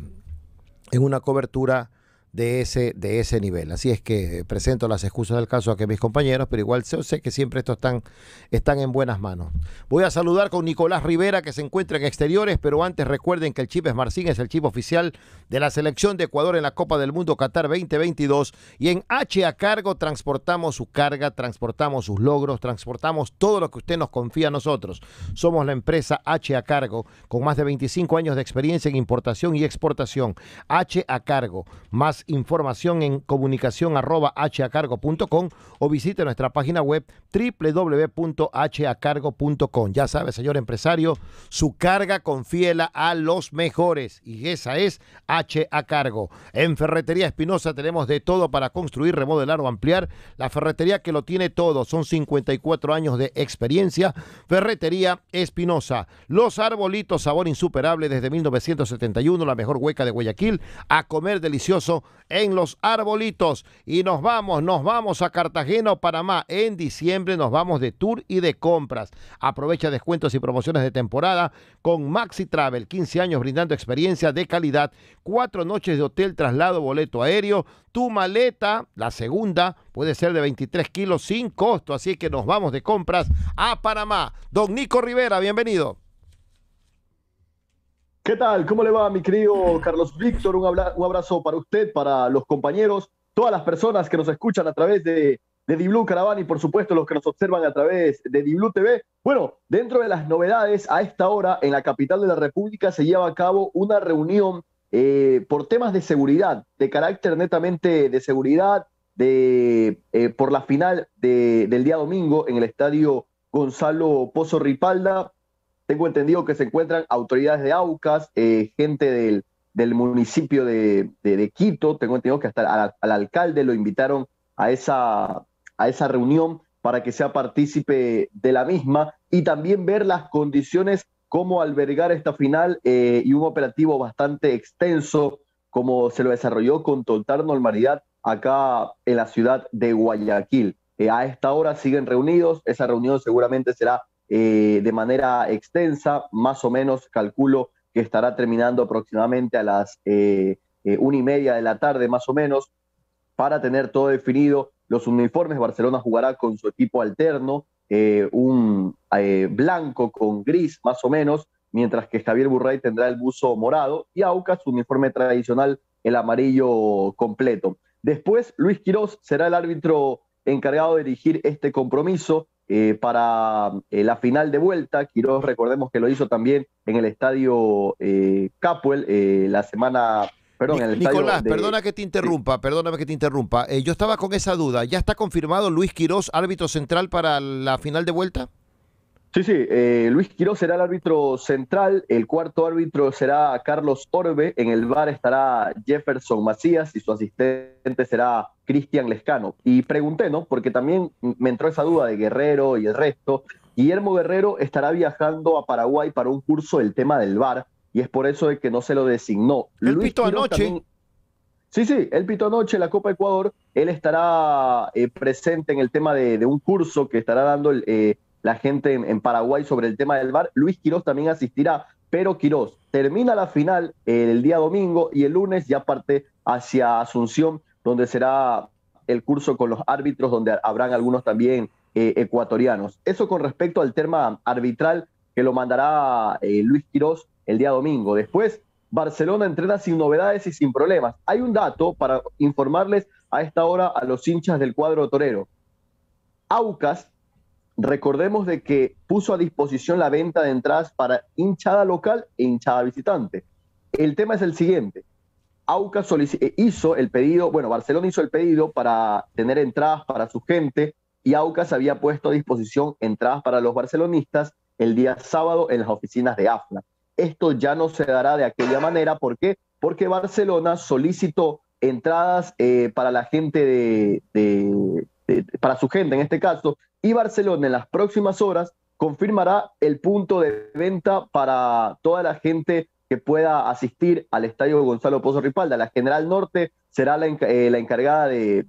en una cobertura de ese, de ese nivel. Así es que eh, presento las excusas del caso a que mis compañeros, pero igual sé que siempre estos están, están en buenas manos. Voy a saludar con Nicolás Rivera que se encuentra en exteriores, pero antes recuerden que el chip es Marcín, es el chip oficial de la selección de Ecuador en la Copa del Mundo Qatar 2022 y en H a cargo transportamos su carga, transportamos sus logros, transportamos todo lo que usted nos confía a nosotros. Somos la empresa H a cargo con más de 25 años de experiencia en importación y exportación. H a cargo, más información en comunicación arroba hacargo.com o visite nuestra página web www.hacargo.com. Ya sabe, señor empresario, su carga confiela a los mejores y esa es H a cargo. En Ferretería Espinosa tenemos de todo para construir, remodelar o ampliar. La ferretería que lo tiene todo, son 54 años de experiencia. Ferretería Espinosa. Los arbolitos, sabor insuperable desde 1971, la mejor hueca de Guayaquil. A comer delicioso en los arbolitos. Y nos vamos, nos vamos a Cartagena o Panamá. En diciembre nos vamos de tour y de compras. Aprovecha descuentos y promociones de temporada con Maxi Travel. 15 años brindando experiencia de calidad. Cuatro noches de hotel, traslado, boleto aéreo. Tu maleta, la segunda, puede ser de 23 kilos sin costo. Así que nos vamos de compras a Panamá. Don Nico Rivera, bienvenido. ¿Qué tal? ¿Cómo le va, mi querido Carlos Víctor? Un, un, abrazo para usted, para los compañeros, todas las personas que nos escuchan a través de, de Diblu Caravana y, por supuesto, los que nos observan a través de Diblu TV. Bueno, dentro de las novedades, a esta hora en la capital de la República se lleva a cabo una reunión eh, por temas de seguridad, de carácter netamente de seguridad, de, eh, por la final del día domingo en el estadio Gonzalo Pozo Ripalda tengo entendido que se encuentran autoridades de Aucas, eh, gente del, del municipio de, de, Quito, tengo entendido que hasta al, alcalde lo invitaron a esa, a esa reunión para que sea partícipe de la misma y también ver las condiciones, cómo albergar esta final eh, y un operativo bastante extenso, como se lo desarrolló con total normalidad acá en la ciudad de Guayaquil. Eh, a esta hora siguen reunidos, esa reunión seguramente será eh, de manera extensa, más o menos calculo que estará terminando aproximadamente a las eh, eh, una y media de la tarde, más o menos, para tener todo definido los uniformes. Barcelona jugará con su equipo alterno, un blanco con gris, más o menos, mientras que Javier Burray tendrá el buzo morado y Aucas su uniforme tradicional, el amarillo completo. Después, Luis Quirós será el árbitro encargado de dirigir este compromiso eh, para eh, la final de vuelta. Quiroz, recordemos que lo hizo también en el estadio eh, eh la semana. Perdón, en el Nicolás, perdona que te interrumpa, perdóname que te interrumpa. yo estaba con esa duda. ¿Ya está confirmado Luis Quiroz, árbitro central para la final de vuelta? Sí, sí, eh, Luis Quiroz será el árbitro central, el cuarto árbitro será Carlos Orbe, en el bar estará Jefferson Macías y su asistente será Cristian Lescano. Y pregunté, ¿no? Porque también me entró esa duda de Guerrero y el resto. Guillermo Guerrero estará viajando a Paraguay para un curso del tema del bar y es por eso de que no se lo designó. El pito anoche. Sí, sí, el Pito anoche la Copa Ecuador, él estará eh, presente en el tema de, un curso que estará dando el... Eh, la gente en, Paraguay sobre el tema del VAR. Luis Quirós también asistirá, pero Quirós termina la final eh, el día domingo y el lunes ya parte hacia Asunción, donde será el curso con los árbitros, donde habrán algunos también eh, ecuatorianos. Eso con respecto al tema arbitral que lo mandará eh, Luis Quirós el día domingo. Después, Barcelona entrena sin novedades y sin problemas. Hay un dato para informarles a esta hora a los hinchas del cuadro torero. Aucas recordemos de que puso a disposición la venta de entradas para hinchada local e hinchada visitante. El tema es el siguiente. Aucas eh, hizo el pedido, bueno, Barcelona hizo el pedido para tener entradas para su gente y Aucas había puesto a disposición entradas para los barcelonistas el día sábado en las oficinas de AFNA. Esto ya no se dará de aquella manera. ¿Por qué? Porque Barcelona solicitó entradas eh, para la gente de, eh, para su gente en este caso, y Barcelona en las próximas horas confirmará el punto de venta para toda la gente que pueda asistir al estadio Gonzalo Pozo Ripalda. La General Norte será la, eh, encargada de,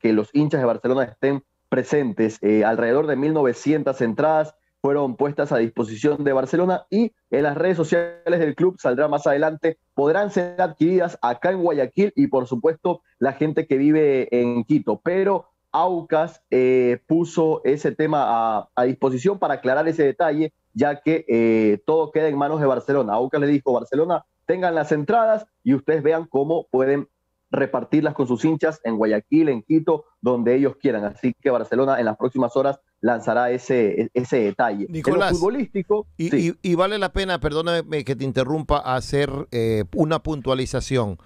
que los hinchas de Barcelona estén presentes. Eh, alrededor de 1.900 entradas fueron puestas a disposición de Barcelona y en las redes sociales del club saldrá más adelante. Podrán ser adquiridas acá en Guayaquil y por supuesto la gente que vive en Quito. Pero Aucas eh, puso ese tema a, disposición para aclarar ese detalle, ya que eh, todo queda en manos de Barcelona. Aucas le dijo, Barcelona, tengan las entradas y ustedes vean cómo pueden repartirlas con sus hinchas en Guayaquil, en Quito, donde ellos quieran. Así que Barcelona en las próximas horas lanzará ese, detalle. Nicolás, lo futbolístico, y, vale la pena, perdóname que te interrumpa, hacer eh, una puntualización.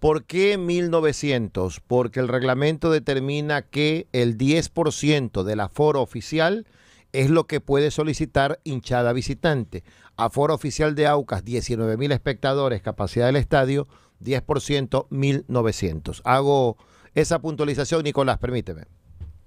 ¿Por qué 1900? Porque el reglamento determina que el 10% del aforo oficial es lo que puede solicitar hinchada visitante. Aforo oficial de Aucas, 19.000 mil espectadores, capacidad del estadio, 10%, 1900. Hago esa puntualización, Nicolás, permíteme.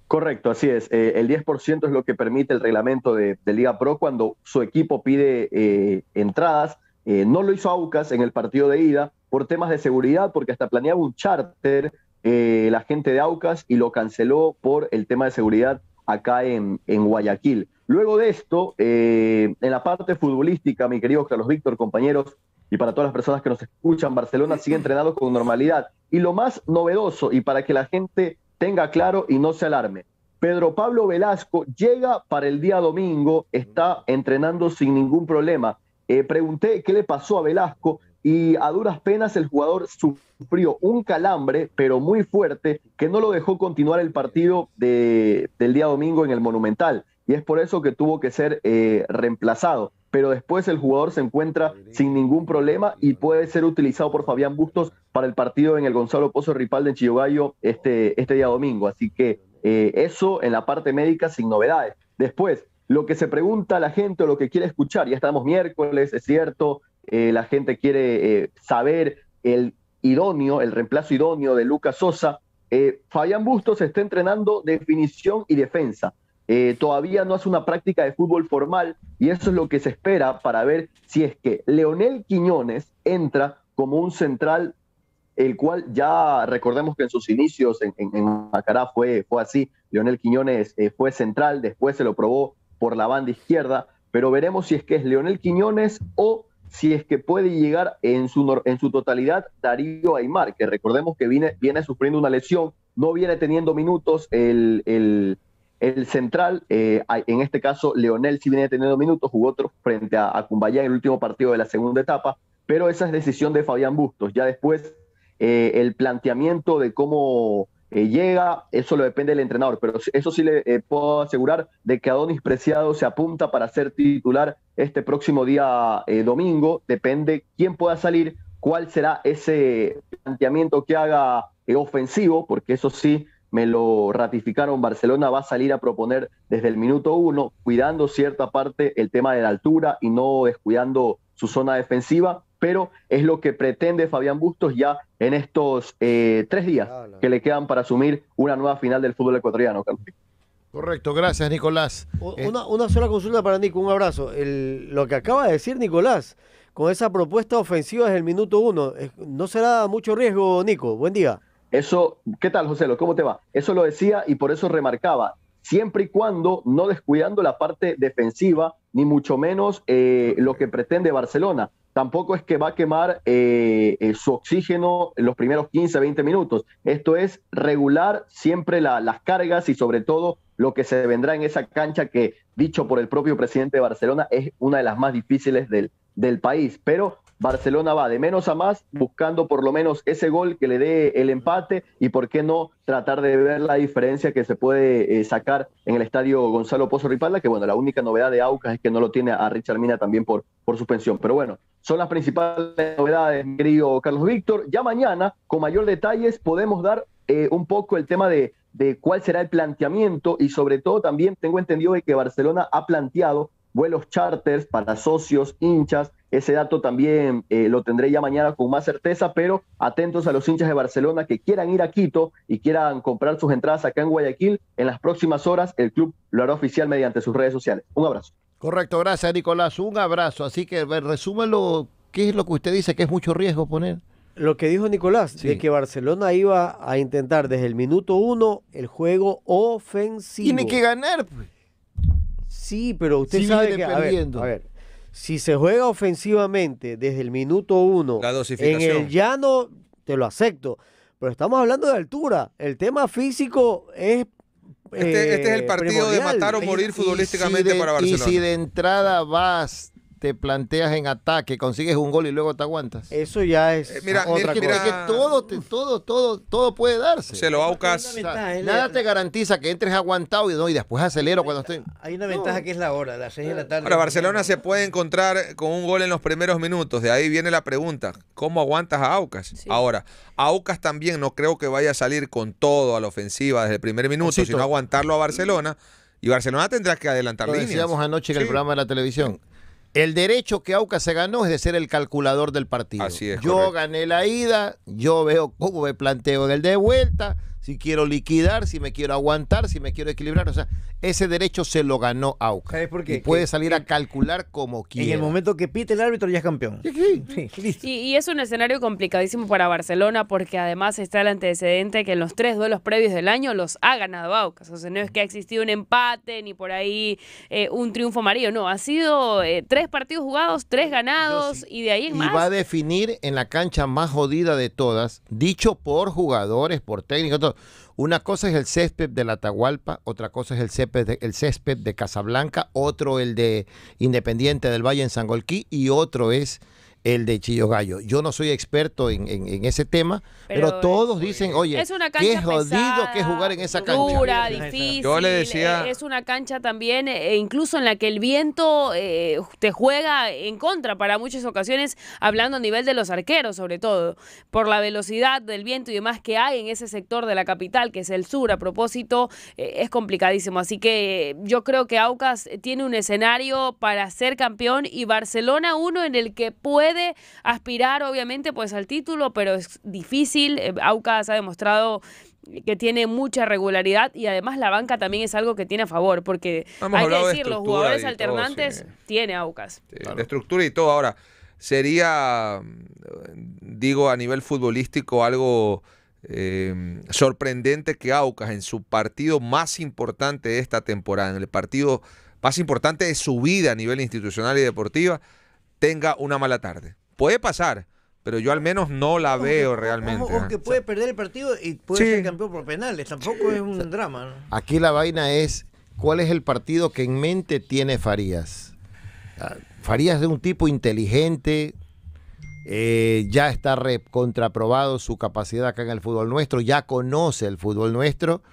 Correcto, así es. Eh, el 10% es lo que permite el reglamento de, Liga Pro cuando su equipo pide eh, entradas eh, no lo hizo Aucas en el partido de ida por temas de seguridad, porque hasta planeaba un charter eh, la gente de Aucas y lo canceló por el tema de seguridad acá en, en Guayaquil. Luego de esto, eh, en la parte futbolística, mi querido Carlos Víctor, compañeros, y para todas las personas que nos escuchan, Barcelona sigue entrenando con normalidad. Y lo más novedoso, y para que la gente tenga claro y no se alarme, Pedro Pablo Velasco llega para el día domingo, está entrenando sin ningún problema. Eh, pregunté qué le pasó a Velasco y a duras penas el jugador sufrió un calambre, pero muy fuerte, que no lo dejó continuar el partido del día domingo en el Monumental. Y es por eso que tuvo que ser eh, reemplazado. Pero después el jugador se encuentra sin ningún problema y puede ser utilizado por Fabián Bustos para el partido en el Gonzalo Pozo Ripal de Chillogallo este, este día domingo. Así que eh, eso en la parte médica sin novedades. Después, lo que se pregunta a la gente o lo que quiere escuchar. Ya estamos miércoles, es cierto, eh, la gente quiere eh, saber el idóneo, el reemplazo idóneo de Lucas Sosa. Eh, Fabián Bustos está entrenando definición y defensa. Eh, todavía no hace una práctica de fútbol formal y eso es lo que se espera para ver si es que Leonel Quiñones entra como un central, el cual ya recordemos que en sus inicios en, en, Macará fue, fue así. Leonel Quiñones fue central, después se lo probó por la banda izquierda, pero veremos si es que es Leonel Quiñones o si es que puede llegar en su, en su totalidad Darío Aymar, que recordemos que viene, viene sufriendo una lesión, no viene teniendo minutos el, central, eh, en este caso Leonel sí viene teniendo minutos, jugó otro frente a, a Cumbayá en el último partido de la segunda etapa, pero esa es decisión de Fabián Bustos, ya después eh, el planteamiento de cómo eh, llega, eso lo depende del entrenador, pero eso sí le eh, puedo asegurar de que Adonis Preciado se apunta para ser titular este próximo día eh, domingo, depende quién pueda salir, cuál será ese planteamiento que haga ofensivo, porque eso sí me lo ratificaron, Barcelona va a salir a proponer desde el minuto uno, cuidando cierta parte el tema de la altura y no descuidando su zona defensiva, pero es lo que pretende Fabián Bustos ya en estos eh, tres días que le quedan para asumir una nueva final del fútbol ecuatoriano, Correcto, gracias Nicolás. Eh, una, sola consulta para Nico, un abrazo. lo que acaba de decir Nicolás, con esa propuesta ofensiva desde el minuto uno, ¿no será mucho riesgo, Nico? Buen día. Eso, ¿qué tal, José? ¿Cómo te va? Eso lo decía y por eso remarcaba, siempre y cuando no descuidando la parte defensiva, ni mucho menos eh, lo que pretende Barcelona tampoco es que va a quemar eh, eh, su oxígeno en los primeros 15, 20 minutos. Esto es regular siempre las cargas y sobre todo lo que se vendrá en esa cancha que, dicho por el propio presidente de Barcelona, es una de las más difíciles del, del país. Pero Barcelona va de menos a más buscando por lo menos ese gol que le dé el empate y por qué no tratar de ver la diferencia que se puede eh, sacar en el estadio Gonzalo Pozo Ripalda, que bueno, la única novedad de Aucas es que no lo tiene a Richard Mina también por, por suspensión. Pero bueno, son las principales novedades, querido Carlos Víctor. Ya mañana, con mayor detalles, podemos dar eh, un poco el tema de, de cuál será el planteamiento y sobre todo también tengo entendido de que Barcelona ha planteado vuelos charters para socios, hinchas. Ese dato también eh, lo tendré ya mañana con más certeza, pero atentos a los hinchas de Barcelona que quieran ir a Quito y quieran comprar sus entradas acá en Guayaquil. En las próximas horas el club lo hará oficial mediante sus redes sociales. Un abrazo. Correcto, gracias Nicolás. Un abrazo. Así que resúmelo, ¿qué es lo que usted dice que es mucho riesgo poner? Lo que dijo Nicolás, de que Barcelona iba a intentar desde el minuto uno el juego ofensivo. Tiene que ganar. Pues. Sí, pero usted sabe que... A ver, si se juega ofensivamente desde el minuto uno, en el llano, te lo acepto, pero estamos hablando de altura. El tema físico es este, este, es el eh, partido de matar o morir futbolísticamente para Barcelona. Y si de entrada vas te planteas en ataque, consigues un gol y luego te aguantas. Eso ya es eh, mira, mira, todo, todo, todo, todo puede darse. Se lo nada te garantiza que entres aguantado y, no, después acelero cuando estoy. Hay una ventaja que es la hora, las 6 de la tarde. Ahora, Barcelona se puede encontrar con un gol en los primeros minutos. De ahí viene la pregunta: ¿cómo aguantas a Aucas? Ahora, Aucas también no creo que vaya a salir con todo a la ofensiva desde el primer minuto, sino aguantarlo a Barcelona. Y Barcelona tendrá que adelantar lo líneas. Decíamos anoche en el programa de la televisión el derecho que Auca se ganó es de ser el calculador del partido. yo gané la ida, yo veo cómo me planteo en el de vuelta si quiero liquidar, si me quiero aguantar, si me quiero equilibrar. O sea, ese derecho se lo ganó AUCA. ¿Sabes por qué? Y puede salir a calcular como quiera. En el momento que pite el árbitro ya es campeón. Sí, sí. Y, y, es un escenario complicadísimo para Barcelona porque además está el antecedente que en los tres duelos previos del año los ha ganado Aucas, O sea, no es que ha existido un empate ni por ahí eh, un triunfo amarillo. No, ha sido eh, tres partidos jugados, tres ganados y de ahí en más. Y va a definir en la cancha más jodida de todas, dicho por jugadores, por técnicos, una cosa es el césped de la Atahualpa, otra cosa es el césped el césped de Casablanca, otro el de Independiente del Valle en Sangolquí y otro es el de Chillo Gallo. Yo no soy experto en, ese tema, pero, todos dicen, oye, es qué jodido que jugar en esa cancha. Yo le eh, decía... Es una cancha también, eh, e incluso en la que el viento eh, te juega en contra para muchas ocasiones, hablando a nivel de los arqueros sobre todo, por la velocidad del viento y demás que hay en ese sector de la capital, que es el sur, a propósito, eh, es complicadísimo. Así que yo creo que Aucas tiene un escenario para ser campeón y Barcelona uno en el que puede puede aspirar obviamente pues al título, pero es difícil. Eh, Aucas ha demostrado que tiene mucha regularidad y además la banca también es algo que tiene a favor, porque hay que decir, los jugadores alternantes tiene Aucas. La estructura y todo. Ahora, sería, digo, a nivel futbolístico algo eh, sorprendente que Aucas en su partido más importante de esta temporada, en el partido más importante de su vida a nivel institucional y deportiva, tenga una mala tarde. Puede pasar, pero yo al menos no la veo realmente. ¿eh? O, que puede perder el partido y puede ser campeón por penales, tampoco es un drama. Aquí la vaina es cuál es el partido que en mente tiene Farías. Ah, Farías de un tipo inteligente, eh, ya está contraprobado su capacidad acá en el fútbol nuestro, ya conoce el fútbol nuestro.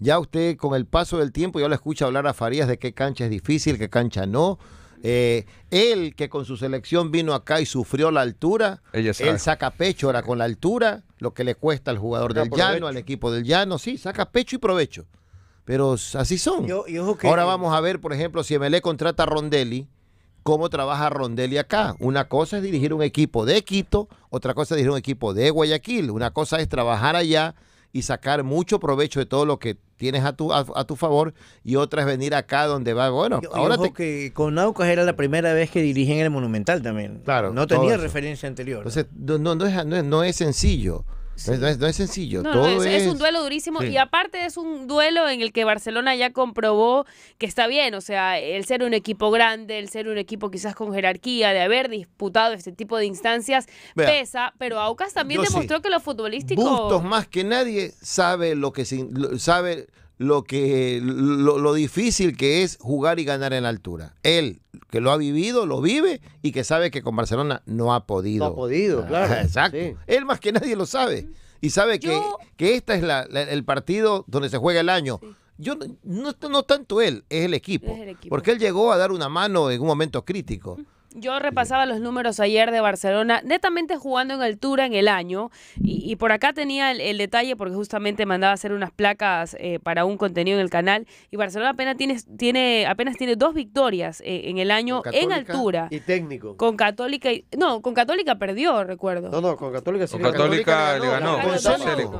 Ya usted con el paso del tiempo ya le escucha hablar a Farías de qué cancha es difícil, qué cancha no, eh, él que con su selección vino acá y sufrió la altura, él saca pecho ahora con la altura, lo que le cuesta al jugador del llano, al equipo del llano, sí, saca pecho y provecho. Pero así son. Ahora vamos a ver, por ejemplo, si MLE contrata a Rondelli, cómo trabaja Rondelli acá. Una cosa es dirigir un equipo de Quito, otra cosa es dirigir un equipo de Guayaquil. Una cosa es trabajar allá y sacar mucho provecho de todo lo que tienes a tu, a, tu favor y otra es venir acá donde va, bueno, ahora con Naucas era la primera vez que dirigen el Monumental también. Claro. No tenía referencia anterior. Entonces, no, no, no, es, no es sencillo. No, es, sencillo. Todo es, un duelo durísimo y aparte es un duelo en el que Barcelona ya comprobó que está bien, o sea, el ser un equipo grande, el ser un equipo quizás con jerarquía, de haber disputado este tipo de instancias, pesa, pero Aucas también demostró que los futbolístico... Bustos más que nadie sabe lo que... sabe lo que lo, difícil que es jugar y ganar en la altura. Él que lo ha vivido, lo vive y que sabe que con Barcelona no ha podido. No ha podido, ah, claro. Exacto. Él más que nadie lo sabe y sabe que, este es la, el partido donde se juega el año. Yo no, no, tanto él, es el, equipo, Porque él llegó a dar una mano en un momento crítico. Yo repasaba los números ayer de Barcelona, netamente jugando en altura en el año, y, por acá tenía el, detalle porque justamente mandaba hacer unas placas eh, para un contenido en el canal, y Barcelona apenas tiene, tiene, apenas tiene dos victorias eh, en el año en altura. Y técnico. Con Católica, y, no, con Católica perdió, recuerdo. No, no, con Católica sí. Con Católica, le ganó,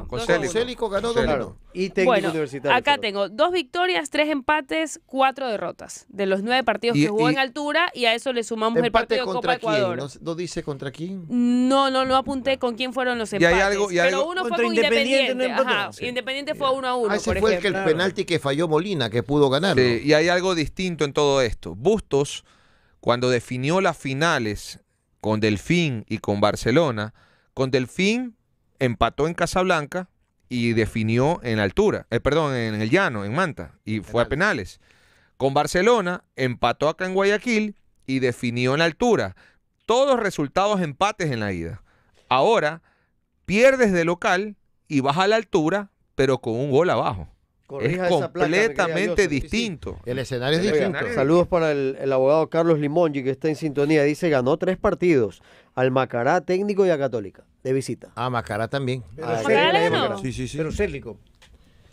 Con Célico. Con ganó Y técnico universitario. Acá tengo dos victorias, tres empates, cuatro derrotas, de los nueve partidos que jugó en altura, y a eso le sumamos contra Quién? ¿No, dice contra quién? No, no, no apunté con quién fueron los empates. pero uno fue con Independiente. Ah, Independiente, fue uno a uno ah, ese fue el, penalti que falló Molina, que pudo ganar. y hay algo distinto en todo esto. Bustos, cuando definió las finales con Delfín y con Barcelona, con Delfín empató en Casablanca y definió en altura, eh, perdón, en el llano, en Manta, y fue a penales. Con Barcelona empató acá en Guayaquil y definió en la altura. Todos resultados empates en la ida. Ahora pierdes de local y vas a la altura, pero con un gol abajo. es completamente distinto. El escenario es distinto. Saludos para el, abogado Carlos Limongi, que está en sintonía. Dice, ganó tres partidos. Al Macará técnico y a Católica, de visita. A ah, Macará también. Ah, sí, sí, sí. Pero Célico.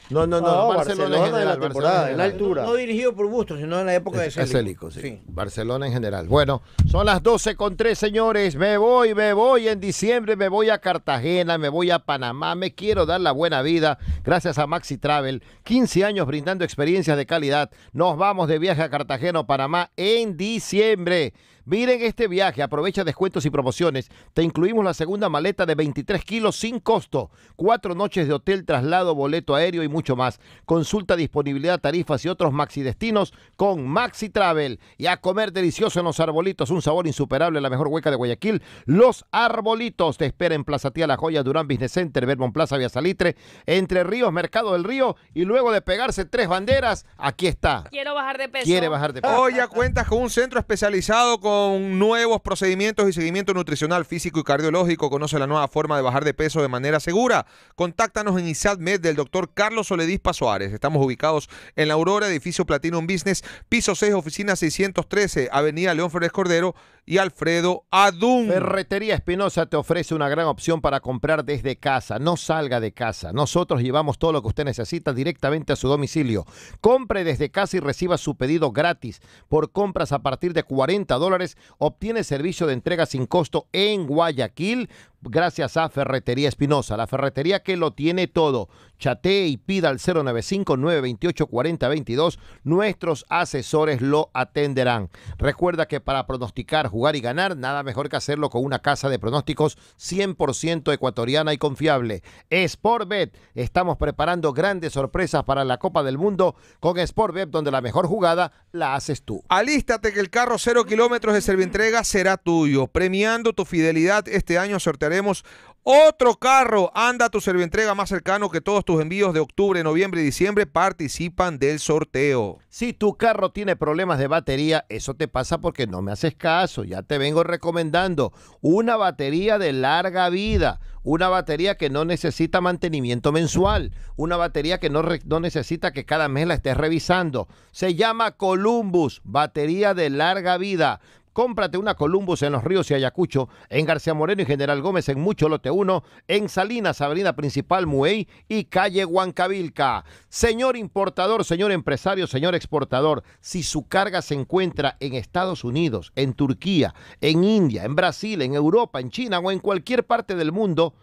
No, no, no, Barcelona, en la temporada, en, la altura. No, dirigido por Bustos, sino en la época es, de Celico Sí. Barcelona en general. Bueno, son las 12 con 3, señores. Me voy, me voy en diciembre, me voy a Cartagena, me voy a Panamá, me quiero dar la buena vida. Gracias a Maxi Travel, 15 años brindando experiencias de calidad. Nos vamos de viaje a Cartagena o Panamá en diciembre. Miren este viaje, aprovecha descuentos y promociones. Te incluimos la segunda maleta de 23 kilos sin costo, cuatro noches de hotel, traslado, boleto aéreo y mucho más. Consulta disponibilidad, tarifas y otros maxi destinos con Maxi Travel. Y a comer delicioso en los arbolitos, un sabor insuperable, en la mejor hueca de Guayaquil. Los arbolitos te espera en Plaza Tía La Joya, Durán Business Center, Vermont Plaza, Vía Salitre, Entre Ríos, Mercado del Río. Y luego de pegarse tres banderas, aquí está. Quiero bajar de peso. Quiere bajar de peso. Hoy ya cuentas con un centro especializado con con nuevos procedimientos y seguimiento nutricional, físico y cardiológico. Conoce la nueva forma de bajar de peso de manera segura. Contáctanos en ISADMED del doctor Carlos Oledispa Suárez. Estamos ubicados en la Aurora, edificio Platinum Business, piso 6, oficina 613, avenida León Flores Cordero y Alfredo Adun. Ferretería Espinosa te ofrece una gran opción para comprar desde casa. No salga de casa. Nosotros llevamos todo lo que usted necesita directamente a su domicilio. Compre desde casa y reciba su pedido gratis. Por compras a partir de 40 dólares, obtiene servicio de entrega sin costo en Guayaquil, gracias a Ferretería Espinosa, la ferretería que lo tiene todo. Chatee y pida al 095-928-4022. Nuestros asesores lo atenderán. Recuerda que para pronosticar, jugar y ganar, nada mejor que hacerlo con una casa de pronósticos 100% ecuatoriana y confiable. Sportbet, estamos preparando grandes sorpresas para la Copa del Mundo con Sportbet, donde la mejor jugada la haces tú. Alístate que el carro 0 kilómetros de Servientrega será tuyo. Premiando tu fidelidad, este año sortearé tenemos otro carro. Anda a tu servientrega más cercano que todos tus envíos de octubre, noviembre y diciembre participan del sorteo. Si tu carro tiene problemas de batería, eso te pasa porque no me haces caso. Ya te vengo recomendando una batería de larga vida, una batería que no necesita mantenimiento mensual, una batería que no, no necesita que cada mes la estés revisando. Se llama Columbus, batería de larga vida. Cómprate una Columbus en Los Ríos y Ayacucho, en García Moreno y General Gómez en Mucho Lote 1, en Salinas, Avenida Principal Muey y Calle Huancavilca. Señor importador, señor empresario, señor exportador, si su carga se encuentra en Estados Unidos, en Turquía, en India, en Brasil, en Europa, en China o en cualquier parte del mundo,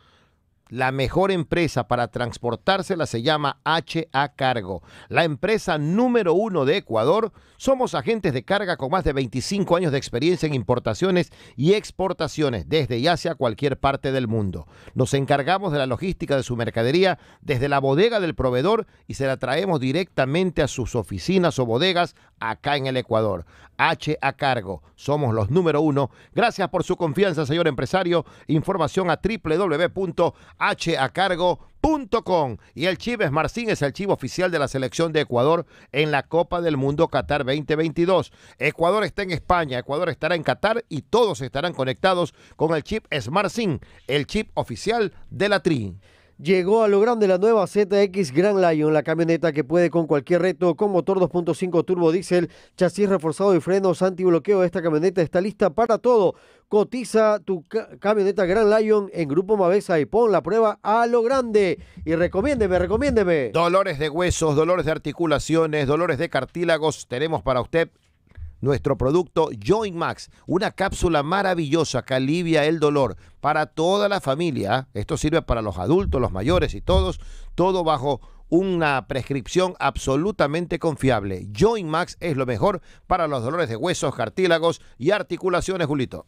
la mejor empresa para transportársela se llama HA Cargo. La empresa número uno de Ecuador. Somos agentes de carga con más de 25 años de experiencia en importaciones y exportaciones desde y hacia cualquier parte del mundo. Nos encargamos de la logística de su mercadería desde la bodega del proveedor y se la traemos directamente a sus oficinas o bodegas acá en el Ecuador. HA Cargo. Somos los número uno. Gracias por su confianza, señor empresario. Información a www hacargo.com. Y el chip Marcín es el chip oficial de la selección de Ecuador en la Copa del Mundo Qatar 2022. Ecuador está en España, Ecuador estará en Qatar y todos estarán conectados con el chip SmartSync, el chip oficial de la TRI. Llegó a lo grande la nueva ZX Grand Lion, la camioneta que puede con cualquier reto con motor 2.5 turbo diésel, chasis reforzado y frenos antibloqueo. Esta camioneta está lista para todo Cotiza tu camioneta Grand Lion en Grupo Mavesa y pon la prueba a lo grande. Y recomiéndeme, recomiéndeme. Dolores de huesos, dolores de articulaciones, dolores de cartílagos. Tenemos para usted nuestro producto Joint Max, una cápsula maravillosa que alivia el dolor para toda la familia. Esto sirve para los adultos, los mayores y todos, todo bajo una prescripción absolutamente confiable. Joint Max es lo mejor para los dolores de huesos, cartílagos y articulaciones, Julito.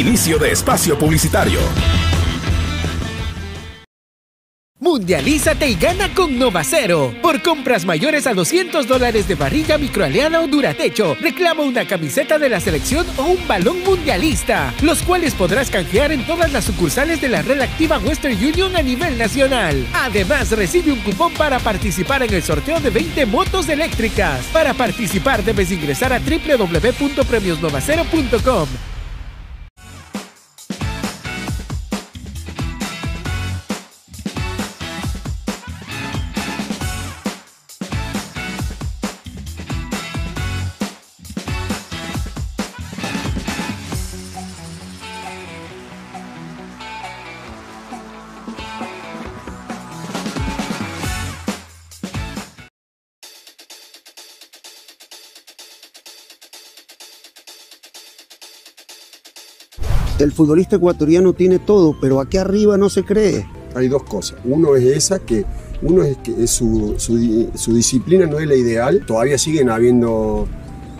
Inicio de espacio publicitario. Mundialízate y gana con Novacero. Por compras mayores a 200 dólares de barriga microaleana o duratecho, reclama una camiseta de la selección o un balón mundialista, los cuales podrás canjear en todas las sucursales de la red activa Western Union a nivel nacional. Además, recibe un cupón para participar en el sorteo de 20 motos eléctricas. Para participar debes ingresar a www.premiosnovacero.com. el futbolista ecuatoriano tiene todo, pero aquí arriba no se cree. Hay dos cosas. Uno es esa que uno es que su, disciplina no es la ideal. Todavía siguen habiendo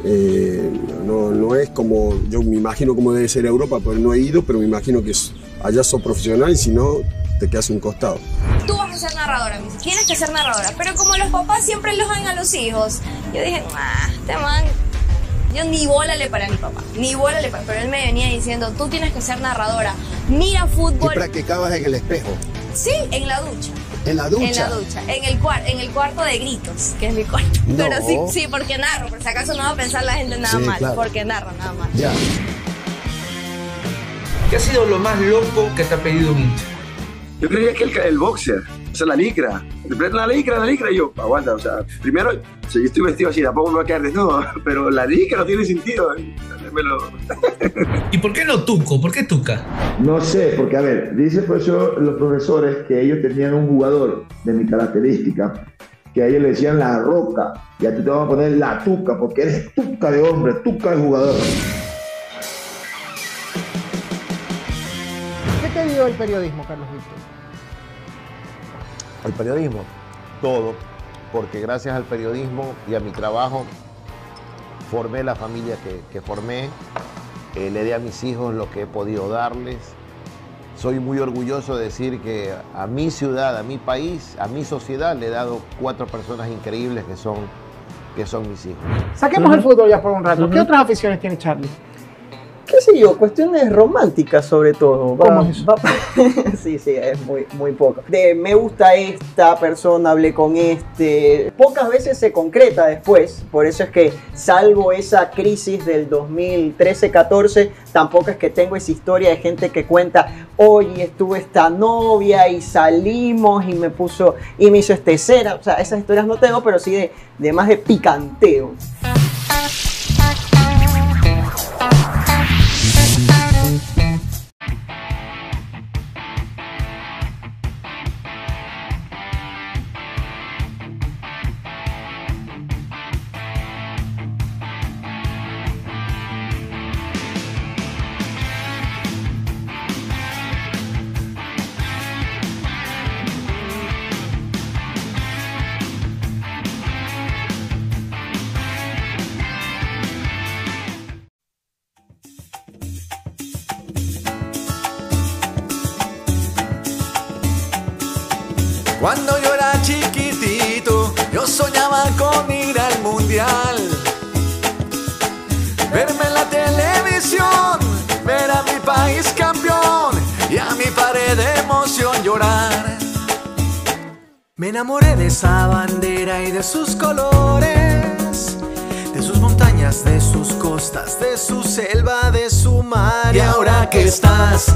eh, no, es como, yo me imagino cómo debe ser Europa, pero pues no he ido, pero me imagino que allá sos profesional y si no, te quedas un costado. Tú vas a ser narradora, tienes que ser narradora, pero como los papás siempre los dan a los hijos, yo dije, ah, te este man, yo ni bola le para a mi papá, ni bola le para. Pero él me venía diciendo, tú tienes que ser narradora, mira fútbol. ¿Y practicabas en el espejo? Sí, en la ducha. ¿En la ducha? En la ducha, en el, en el cuarto de gritos, que es mi cuarto. Pero sí, sí, porque narro, por si acaso no va a pensar la gente nada mal, porque narro nada mal. Ya. ¿Qué ha sido lo más loco que te ha pedido un Yo creía que el, el boxer, o sea, la licra la licra, la licra. Y yo, aguanta, o sea, primero, si yo estoy vestido así, tampoco me va a quedar desnudo, pero la licra no tiene sentido. ¿eh? ¿Y por qué no Tuco? ¿Por qué Tuca? No sé, porque a ver, dice pues los profesores que ellos tenían un jugador de mi característica, que a ellos le decían la roca, y a ti te van a poner la Tuca, porque eres Tuca de hombre, Tuca de jugador. ¿Qué te dio el periodismo, Carlos Víctor? al periodismo? Todo, porque gracias al periodismo y a mi trabajo formé la familia que, formé, eh, le di a mis hijos lo que he podido darles. Soy muy orgulloso de decir que a mi ciudad, a mi país, a mi sociedad le he dado cuatro personas increíbles que son, que son mis hijos. Saquemos el fútbol ya por un rato. ¿Qué otras aficiones tiene Charlie? qué sé yo, cuestiones románticas sobre todo. sí, sí, es muy, muy poco. De me gusta esta persona, hablé con este. Pocas veces se concreta después, por eso es que salvo esa crisis del 2013-14, tampoco es que tengo esa historia de gente que cuenta, oye, estuve esta novia y salimos y me puso y me hizo este cera. O sea, esas historias no tengo, pero sí de, de más de picanteo. de sus colores, de sus montañas, de sus costas, de su selva, de su mar. Y ahora que estás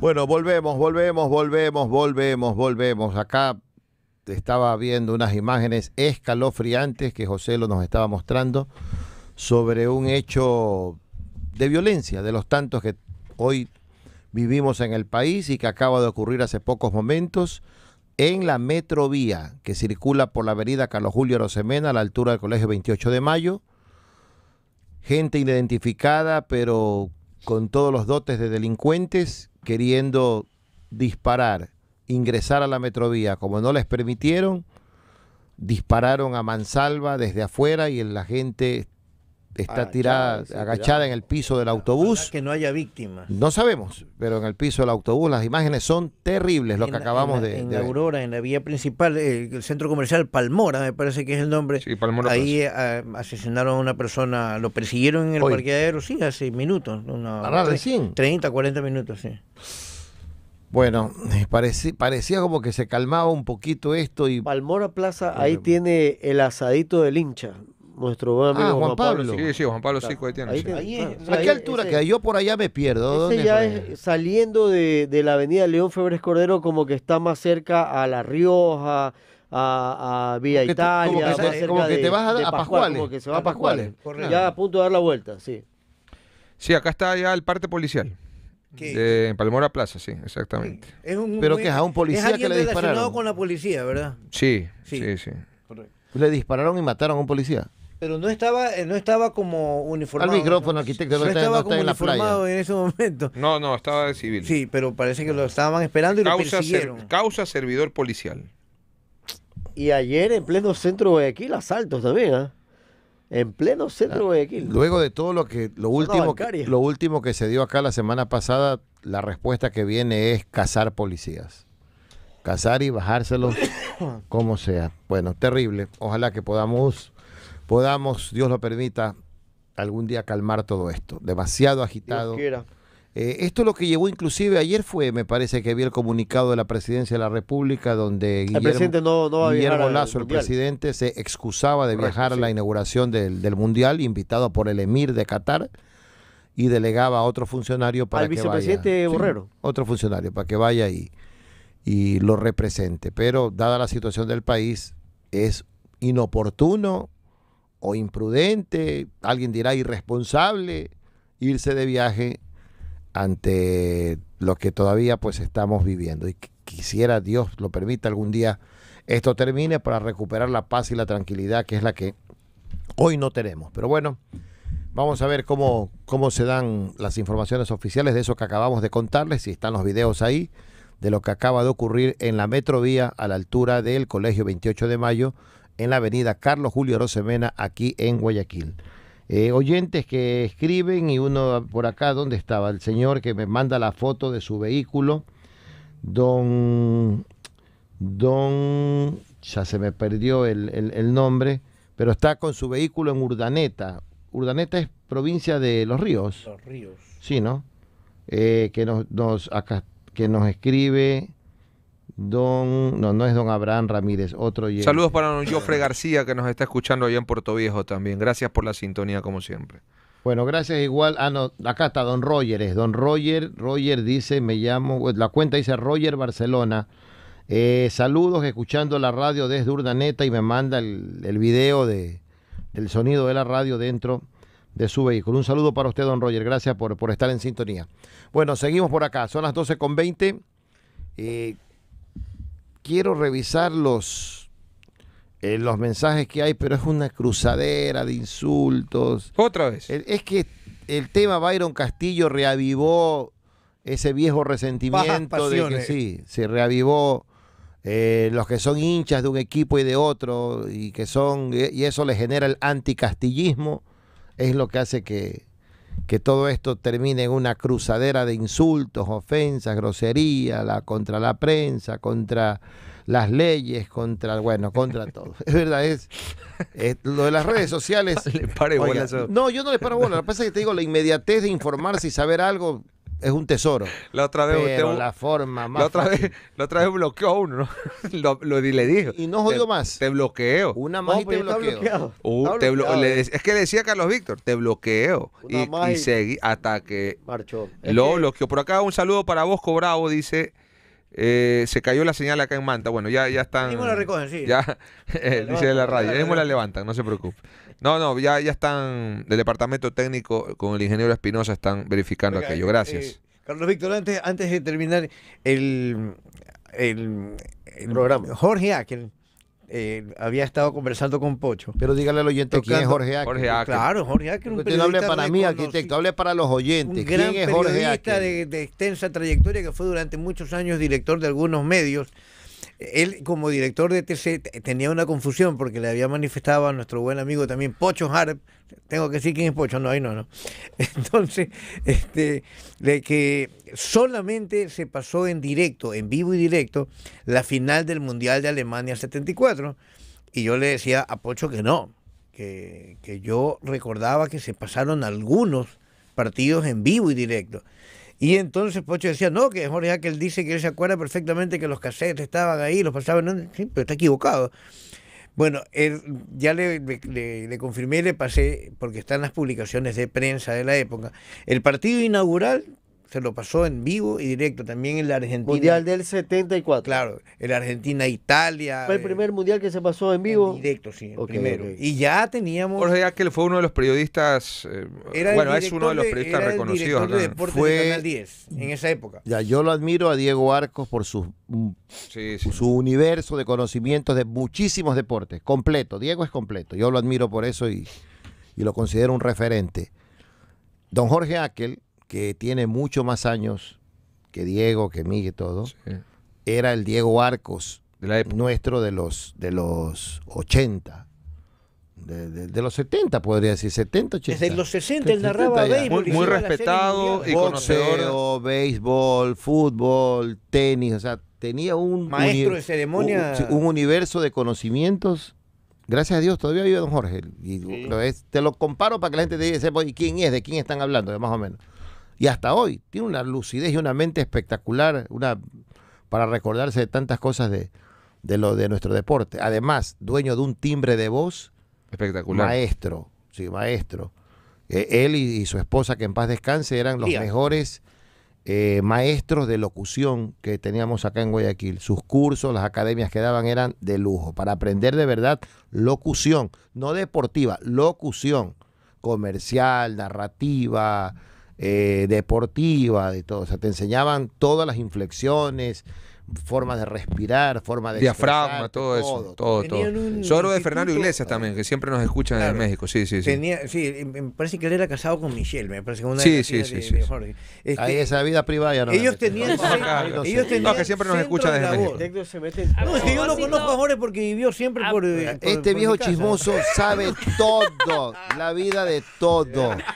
Bueno, volvemos, volvemos, volvemos, volvemos, volvemos. Acá estaba viendo unas imágenes escalofriantes que José lo nos estaba mostrando sobre un hecho de violencia, de los tantos que hoy vivimos en el país y que acaba de ocurrir hace pocos momentos en la metrovía que circula por la avenida Carlos Julio Rosemena a la altura del Colegio 28 de Mayo. Gente identificada, pero con todos los dotes de delincuentes queriendo disparar, ingresar a la metrovía, como no les permitieron, dispararon a mansalva desde afuera y la gente está tirada, agachada en el piso del autobús. Que no haya víctimas. No sabemos, pero en el piso del autobús las imágenes son terribles, lo que acabamos de, en la Aurora, en la vía principal, eh, el centro comercial Palmora, me parece que es el nombre. Sí, Palmora. Ahí eh, asesinaron a una persona, lo persiguieron en el parqueadero, sí, hace minutos. Una, 30, ah, 40 minutos, sí. Bueno, eh, parecía, parecía como que se calmaba un poquito esto y... Palmora Plaza, ahí tiene el asadito del hincha nuestro ah, amigo ah, Juan, Pablo. Sí, sí, Juan Pablo 5 de ahí, ¿A qué altura? que yo por allá me pierdo. Ese ya es, saliendo de, de, la avenida León Febres Cordero, como que está más cerca a La Rioja, a, a Villa Italia. Como que, te vas a, a Pascuales. a Pascuales. Ya a punto de dar la vuelta, sí. Sí, acá está ya el parte policial. De, en Palmora Plaza, sí, exactamente. Pero que es a un policía que le dispararon. relacionado con la policía, ¿verdad? Sí, sí, sí. sí. Le dispararon y mataron a un policía pero no estaba, eh, no estaba como uniformado. Al micrófono, arquitecto, no, estaba como uniformado en ese momento. No, no, estaba de civil. Sí, pero parece que lo estaban esperando y causa lo persiguieron. causa servidor policial. Y ayer en pleno centro de Guayaquil, asaltos también, ¿ah? En pleno centro de Guayaquil. Luego de todo lo que lo último, que, lo último que se dio acá la semana pasada, la respuesta que viene es cazar policías. Cazar y bajárselos como sea. Bueno, terrible. Ojalá que podamos podamos, Dios lo permita, algún día calmar todo esto. Demasiado agitado. Eh, esto lo que llevó inclusive ayer fue, me parece que había el comunicado de la presidencia de la República donde Guillermo, no, no va Lazo, el presidente, se excusaba de viajar a la inauguración del, Mundial, invitado por el emir de Qatar, y delegaba a otro funcionario para Al vicepresidente Borrero. otro funcionario para que vaya ahí y lo represente. Pero dada la situación del país, es inoportuno o imprudente, alguien dirá irresponsable, irse de viaje ante lo que todavía pues estamos viviendo. Y quisiera Dios lo permita algún día esto termine para recuperar la paz y la tranquilidad que es la que hoy no tenemos. Pero bueno, vamos a ver cómo, cómo se dan las informaciones oficiales de eso que acabamos de contarles, si están los videos ahí, de lo que acaba de ocurrir en la metrovía a la altura del Colegio 28 de Mayo en la avenida Carlos Julio Rosemena, aquí en Guayaquil. Eh, oyentes que escriben y uno por acá, ¿dónde estaba? El señor que me manda la foto de su vehículo, don, don, ya se me perdió el, nombre, pero está con su vehículo en Urdaneta. Urdaneta es provincia de Los Ríos. Los Ríos. Sí, ¿no? Eh, que, nos, acá, que nos escribe Don, no, no es don Abraham Ramírez, otro. Saludos para don Jofre García que nos está escuchando allá en Puerto Viejo también. Gracias por la sintonía como siempre. Bueno, gracias igual. Ah, no, acá está don Roger, es don Roger. Roger dice, me llamo, eh, la cuenta dice Roger Barcelona. Eh, saludos, escuchando la radio desde Urdaneta y me manda el, el video de, del sonido de la radio dentro de su vehículo. Un saludo para usted, don Roger. Gracias por, por estar en sintonía. Bueno, seguimos por acá. Son las 12.20. con eh, quiero revisar los, eh, los mensajes que hay, pero es una cruzadera de insultos. Otra vez. es que el tema Byron Castillo reavivó ese viejo resentimiento de que sí, se reavivó eh, los que son hinchas de un equipo y de otro y que son y eso le genera el anticastillismo es lo que hace que que todo esto termine en una cruzadera de insultos, ofensas, grosería, la, contra la prensa, contra las leyes, contra, bueno, contra todo. Es verdad, es, lo de las redes sociales. No, yo no le paro bola. Lo que pasa es que te digo, la inmediatez de informarse y saber algo es un tesoro. La otra vez la forma otra vez la otra vez bloqueó a uno, lo, le dijo. Y no jodió más. Te bloqueo. Una más y te bloqueo. Uh, le, es que decía Carlos Víctor, te bloqueo y, y seguí hasta que marchó. lo bloqueó. Por acá un saludo para vos, Bravo dice eh, se cayó la señal acá en Manta. Bueno, ya, ya están. la recogen, sí. Ya, eh, dice la radio. Mismo la levantan, no se preocupe. No, no, ya, ya están. Del departamento técnico con el ingeniero Espinosa están verificando aquello. Eh, Gracias. Carlos Víctor, antes, antes de terminar el, el, programa, Jorge Akel eh, había estado conversando con Pocho. Pero dígale al oyente quién es Jorge Acker. Jorge Claro, Jorge Acker. Un hable para mí, arquitecto, hable para los oyentes. Un gran es periodista de extensa trayectoria que fue durante muchos años director de algunos medios él, como director de TC, tenía una confusión porque le había manifestado a nuestro buen amigo también, Pocho Harp. Tengo que decir quién es Pocho, no, ahí no, no. Entonces, este, de que solamente se pasó en directo, en vivo y directo, la final del Mundial de Alemania 74. Y yo le decía a Pocho que no, que yo recordaba que se pasaron algunos partidos en vivo y directo. Y entonces Pocho decía, no, que que él dice que él se acuerda perfectamente que los cassettes estaban ahí, los pasaban, sí, pero está equivocado. Bueno, él, ya le, le, le, confirmé, le pasé, porque están las publicaciones de prensa de la época. El partido inaugural se lo pasó en vivo y directo también en la Argentina. Mundial del 74. Claro, en Argentina, Italia. Fue el eh, primer mundial que se pasó en vivo. directo, sí, el primero. Y ya teníamos. Jorge Aquel fue uno de los periodistas. Eh, bueno, es uno de los periodistas reconocidos. de fue... de Canal 10, en esa época. Ya, yo lo admiro a Diego Arcos por su, mm, su universo de conocimientos de muchísimos deportes, completo. Diego es completo. Yo lo admiro por eso y, y lo considero un referente. Don Jorge Aquel que tiene mucho más años que Diego, que Miguel, todo, era el Diego Arcos, nuestro de los, de los 80. De, los 70, podría decir, 70, Desde los 60 él narraba Muy, respetado y conocedor. Boxeo, béisbol, fútbol, tenis, o sea, tenía un... Maestro de ceremonia. Un, universo de conocimientos. Gracias a Dios, todavía vive don Jorge. te lo comparo para que la gente te diga, quién es? ¿De quién están hablando? Más o menos y hasta hoy tiene una lucidez y una mente espectacular, una para recordarse de tantas cosas de, lo de nuestro deporte. Además, dueño de un timbre de voz espectacular. Maestro, sí, maestro. Eh, él y, su esposa, que en paz descanse, eran los mejores eh, maestros de locución que teníamos acá en Guayaquil. Sus cursos, las academias que daban eran de lujo, para aprender de verdad locución, no deportiva, locución comercial, narrativa. Eh, deportiva, de todo. O sea, te enseñaban todas las inflexiones, formas de respirar, forma de... Diafragma, todo, eso, todo, todo. de Fernando Iglesias también, que siempre nos escuchan desde en México, sí, sí, sí. sí, me parece que él era casado con Michelle, me parece que una sí, sí, sí, sí, de Ahí esa vida privada no... Ellos tenían... No, ellos tenían no, que siempre nos escuchan desde México. No, es que yo lo conozco a Jorge porque vivió siempre ah, por... Eh, este viejo chismoso sabe todo, la vida de todo.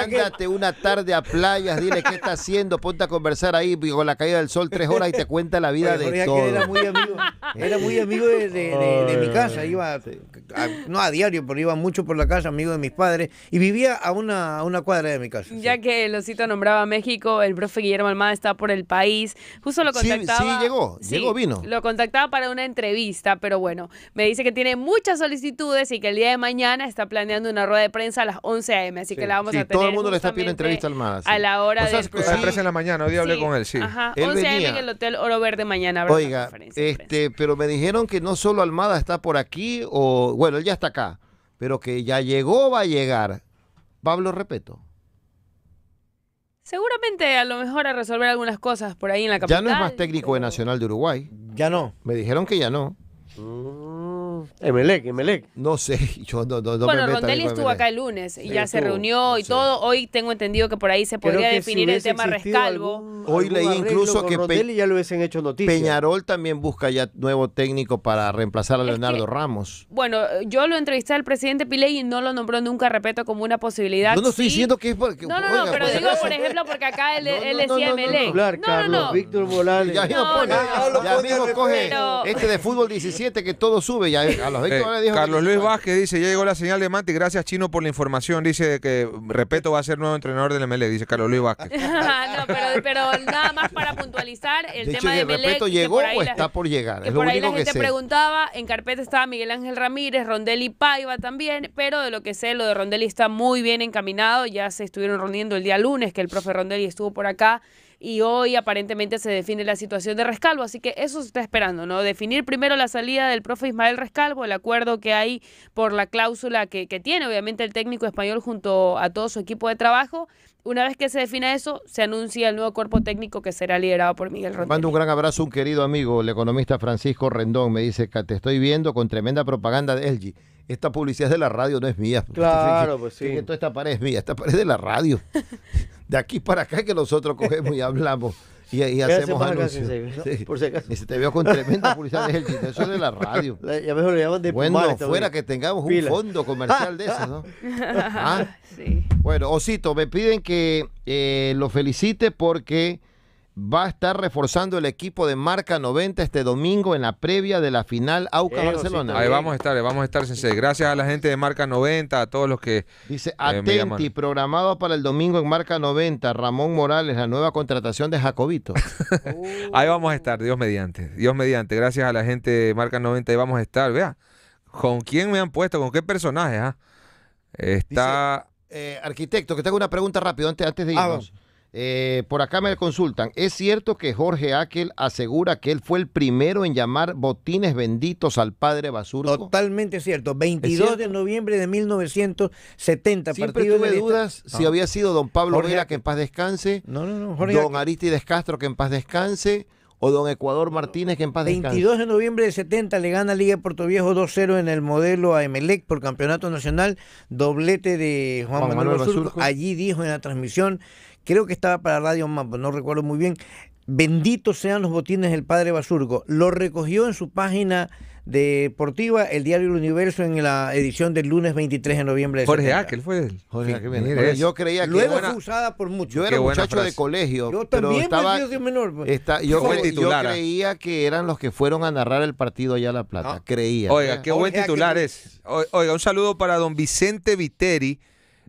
Ándate una tarde a playas, dile qué está haciendo, ponte a conversar ahí con la caída del sol tres horas y te cuenta la vida de todos. Era muy amigo, era muy amigo de, mi casa, iba, no a diario, pero iba mucho por la casa, amigo de mis padres, y vivía a una, a una cuadra de mi casa. Ya que Locito nombraba México, el profe Guillermo Almada está por el país, justo lo contactaba. Sí, llegó, llegó, vino. Lo contactaba para una entrevista, pero bueno, me dice que tiene muchas solicitudes y que el día de mañana está planeando una rueda de prensa a las 11 a.m., así que la vamos a tener todo el mundo le está pidiendo entrevista al Almada. A la hora de... A las la mañana, hoy hablé con él, sí. Ajá, 11 a.m. en el Hotel Oro Verde mañana Oiga, este, pero me dijeron que no solo Almada está por aquí, o bueno, él ya está acá, pero que ya llegó, va a llegar. Pablo Repeto. Seguramente a lo mejor a resolver algunas cosas por ahí en la capital. Ya no es más técnico de Nacional de Uruguay. Ya no. Me dijeron que ya no. Mm. Emelec, Emelec. No sé, yo Bueno, Rondelli estuvo acá el lunes y ya se reunió y todo. Hoy tengo entendido que por ahí se podría definir el tema rescalvo. Hoy leí incluso que ya lo hubiesen hecho noticia. Peñarol también busca ya nuevo técnico para reemplazar a Leonardo Ramos. Bueno, yo lo entrevisté al presidente Piley y no lo nombró nunca, repito, como una posibilidad. No, no estoy diciendo que es porque. No, no, no, pero digo, por ejemplo, porque acá él, decía Emelec. No, no, Víctor Morales. Ya mismo coge este de fútbol 17 que todo sube ya Carlos Luis eh, pues. Vázquez dice, ya llegó la señal de Mati, gracias Chino por la información, dice que, repeto, va a ser nuevo entrenador del MLE, dice Carlos Luis Vázquez. pero, nada más para puntualizar el tema de, está por llegar. Que por ahí la gente preguntaba, en carpeta estaba Miguel Ángel Ramírez, Rondelli Paiva también, pero de lo que sé, lo de Rondelli está muy bien encaminado, ya se estuvieron rondiendo el día lunes, que el profe Rondelli estuvo por acá y hoy aparentemente se define la situación de Rescalvo, así que eso se está esperando, ¿no? Definir primero la salida del profe Ismael Rescalvo, el acuerdo que hay por la cláusula que, tiene obviamente el técnico español junto a todo su equipo de trabajo. Una vez que se defina eso, se anuncia el nuevo cuerpo técnico que será liderado por Miguel Rondón. Mando un gran abrazo un querido amigo, el economista Francisco Rendón. Me dice que te estoy viendo con tremenda propaganda de LG esta publicidad de la radio no es mía. Claro, pues sí. Toda esta pared es mía, esta pared es de la radio. de aquí para acá que nosotros cogemos y hablamos. Y, hacemos anuncios. Por si acaso. Y se te veo con tremenda publicidad de ejército. Eso de la radio. ya mejor lo llaman de Bueno, fuera que tengamos un fondo comercial de eso, ¿no? Ah. sí. Bueno, Osito, me piden que eh, lo felicite porque va a estar reforzando el equipo de marca 90 este domingo en la previa de la final AUCA Barcelona. Ahí vamos a estar, vamos a estar sinceros. Gracias a la gente de marca 90, a todos los que eh, dice Atenti, programado para el domingo en marca 90, Ramón Morales, la nueva contratación de Jacobito. Ahí vamos a estar, Dios mediante. Dios mediante. Gracias a la gente de marca 90 ahí vamos a estar. Vea, ¿con quién me han puesto? ¿Con qué personaje? Ah? Está eh, arquitecto, que tengo una pregunta rápido antes, antes de ah, irnos. Eh, por acá me consultan, ¿es cierto que Jorge Aquel asegura que él fue el primero en llamar botines benditos al padre Basurco? Totalmente cierto, 22 de noviembre de 1970. Siempre tuve dudas si ah. había sido don Pablo que en paz descanse, no, no, Jorge don Aristides Castro, que en paz descanse, o don Ecuador Martínez, que en paz descanse. 22 de noviembre de 70 le gana Liga Puerto Viejo 2-0 en el modelo a Emelec por campeonato nacional, doblete de Juan, Manuel, Allí dijo en la transmisión creo que estaba para Radio Mapo, no recuerdo muy bien. Benditos sean los botines del padre Basurgo. Lo recogió en su página deportiva, el diario El Universo en la edición del lunes 23 de noviembre. De Jorge Aquel fue él. Jorge yo creía Luego fue usada por muchos. Yo era muchacho de colegio. Yo también pero estaba, pues. yo, creía que eran los que fueron a narrar el partido allá a La Plata. Ah. Creía. Oiga, qué buen titular es. Oiga, un saludo para don Vicente Viteri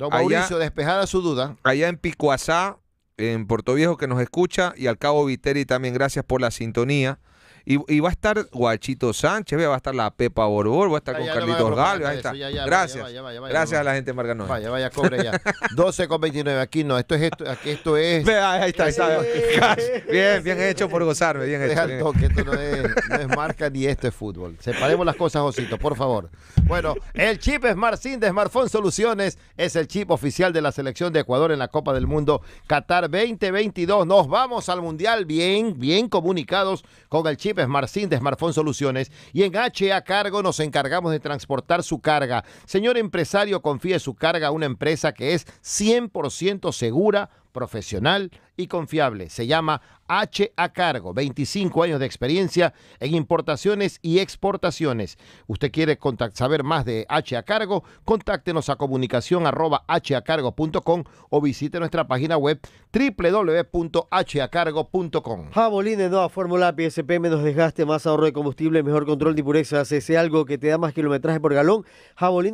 Don Mauricio, despejada su duda. Allá en Picuazá, en Puerto Viejo que nos escucha y al cabo Viteri también gracias por la sintonía. Y, va a estar Guachito Sánchez, va a estar la Pepa Borbor, va a estar ah, con Carlitos Galvez. Ahí está. Ya, gracias. gracias a la gente de Vaya, vaya, cobre ya. 12 con 29. Aquí no, esto es esto, aquí esto es. Vea, ahí está, Bien, bien hecho por gozarme, bien hecho. Toque, esto no es, no es, marca ni esto es fútbol. Separemos las cosas, Josito, por favor. Bueno, el chip SmartSIM de Smartphone Soluciones es el chip oficial de la selección de Ecuador en la Copa del Mundo Qatar 2022. Nos vamos al Mundial bien, bien comunicados con el chip es Marcin de Smartphone Soluciones y en HA Cargo nos encargamos de transportar su carga. Señor empresario, confíe su carga a una empresa que es 100% segura, profesional y confiable. Se llama H a cargo, 25 años de experiencia en importaciones y exportaciones. Usted quiere saber más de H a cargo, contáctenos a comunicación hacargo.com o visite nuestra página web www.hacargo.com. de Nueva Fórmula PSP, menos desgaste, más ahorro de combustible, mejor control de impurezas, ese algo que te da más kilometraje por galón.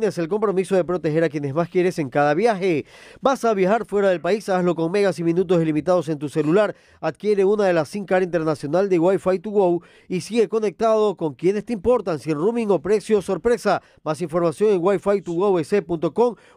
es el compromiso de proteger a quienes más quieres en cada viaje. Vas a viajar fuera del país, hazlo con megas y minutos ilimitados en tu celular. Adquiere una de las SIM card internacional de Wi-Fi to Go y sigue conectado con quienes te importan sin rooming o precio sorpresa. Más información en wifi 2 go e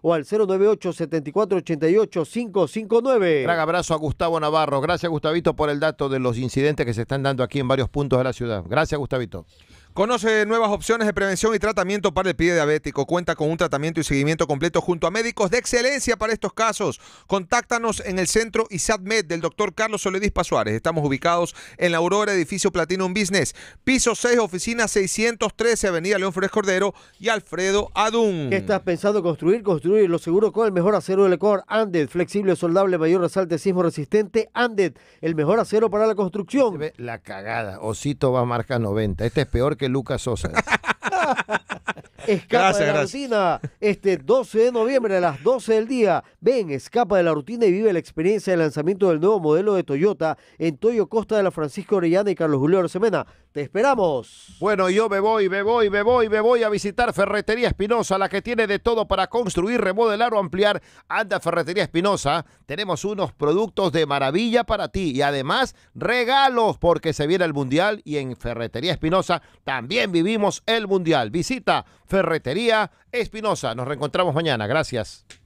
o al 098 7488 559. Gran abrazo a Gustavo Navarro. Gracias, Gustavito, por el dato de los incidentes que se están dando aquí en varios puntos de la ciudad. Gracias, Gustavito. Conoce nuevas opciones de prevención y tratamiento para el pie diabético. Cuenta con un tratamiento y seguimiento completo junto a médicos de excelencia para estos casos. Contáctanos en el centro ISADMED del doctor Carlos Soledis Suárez. Estamos ubicados en la Aurora, edificio Platinum Business, piso 6, oficina 613, avenida León Frescordero Cordero y Alfredo Adún. ¿Qué estás pensando construir? Construir lo seguro con el mejor acero del Ecuador. Andet, flexible, soldable, mayor resalte, sismo resistente. Andet, el mejor acero para la construcción. La cagada. Osito va a marca 90. Este es peor que que Lucas Sosa. Escapa de la rutina este 12 de noviembre a las 12 del día. Ven, escapa de la rutina y vive la experiencia del lanzamiento del nuevo modelo de Toyota en Toyo Costa de la Francisco Orellana y Carlos Julio Orsemena. Te esperamos. Bueno, yo me voy, me voy, me voy, me voy a visitar Ferretería Espinosa, la que tiene de todo para construir, remodelar o ampliar. Anda Ferretería Espinosa, tenemos unos productos de maravilla para ti y además regalos porque se viene el Mundial y en Ferretería Espinosa también vivimos el Mundial. Visita Ferretería Espinosa. Nos reencontramos mañana. Gracias.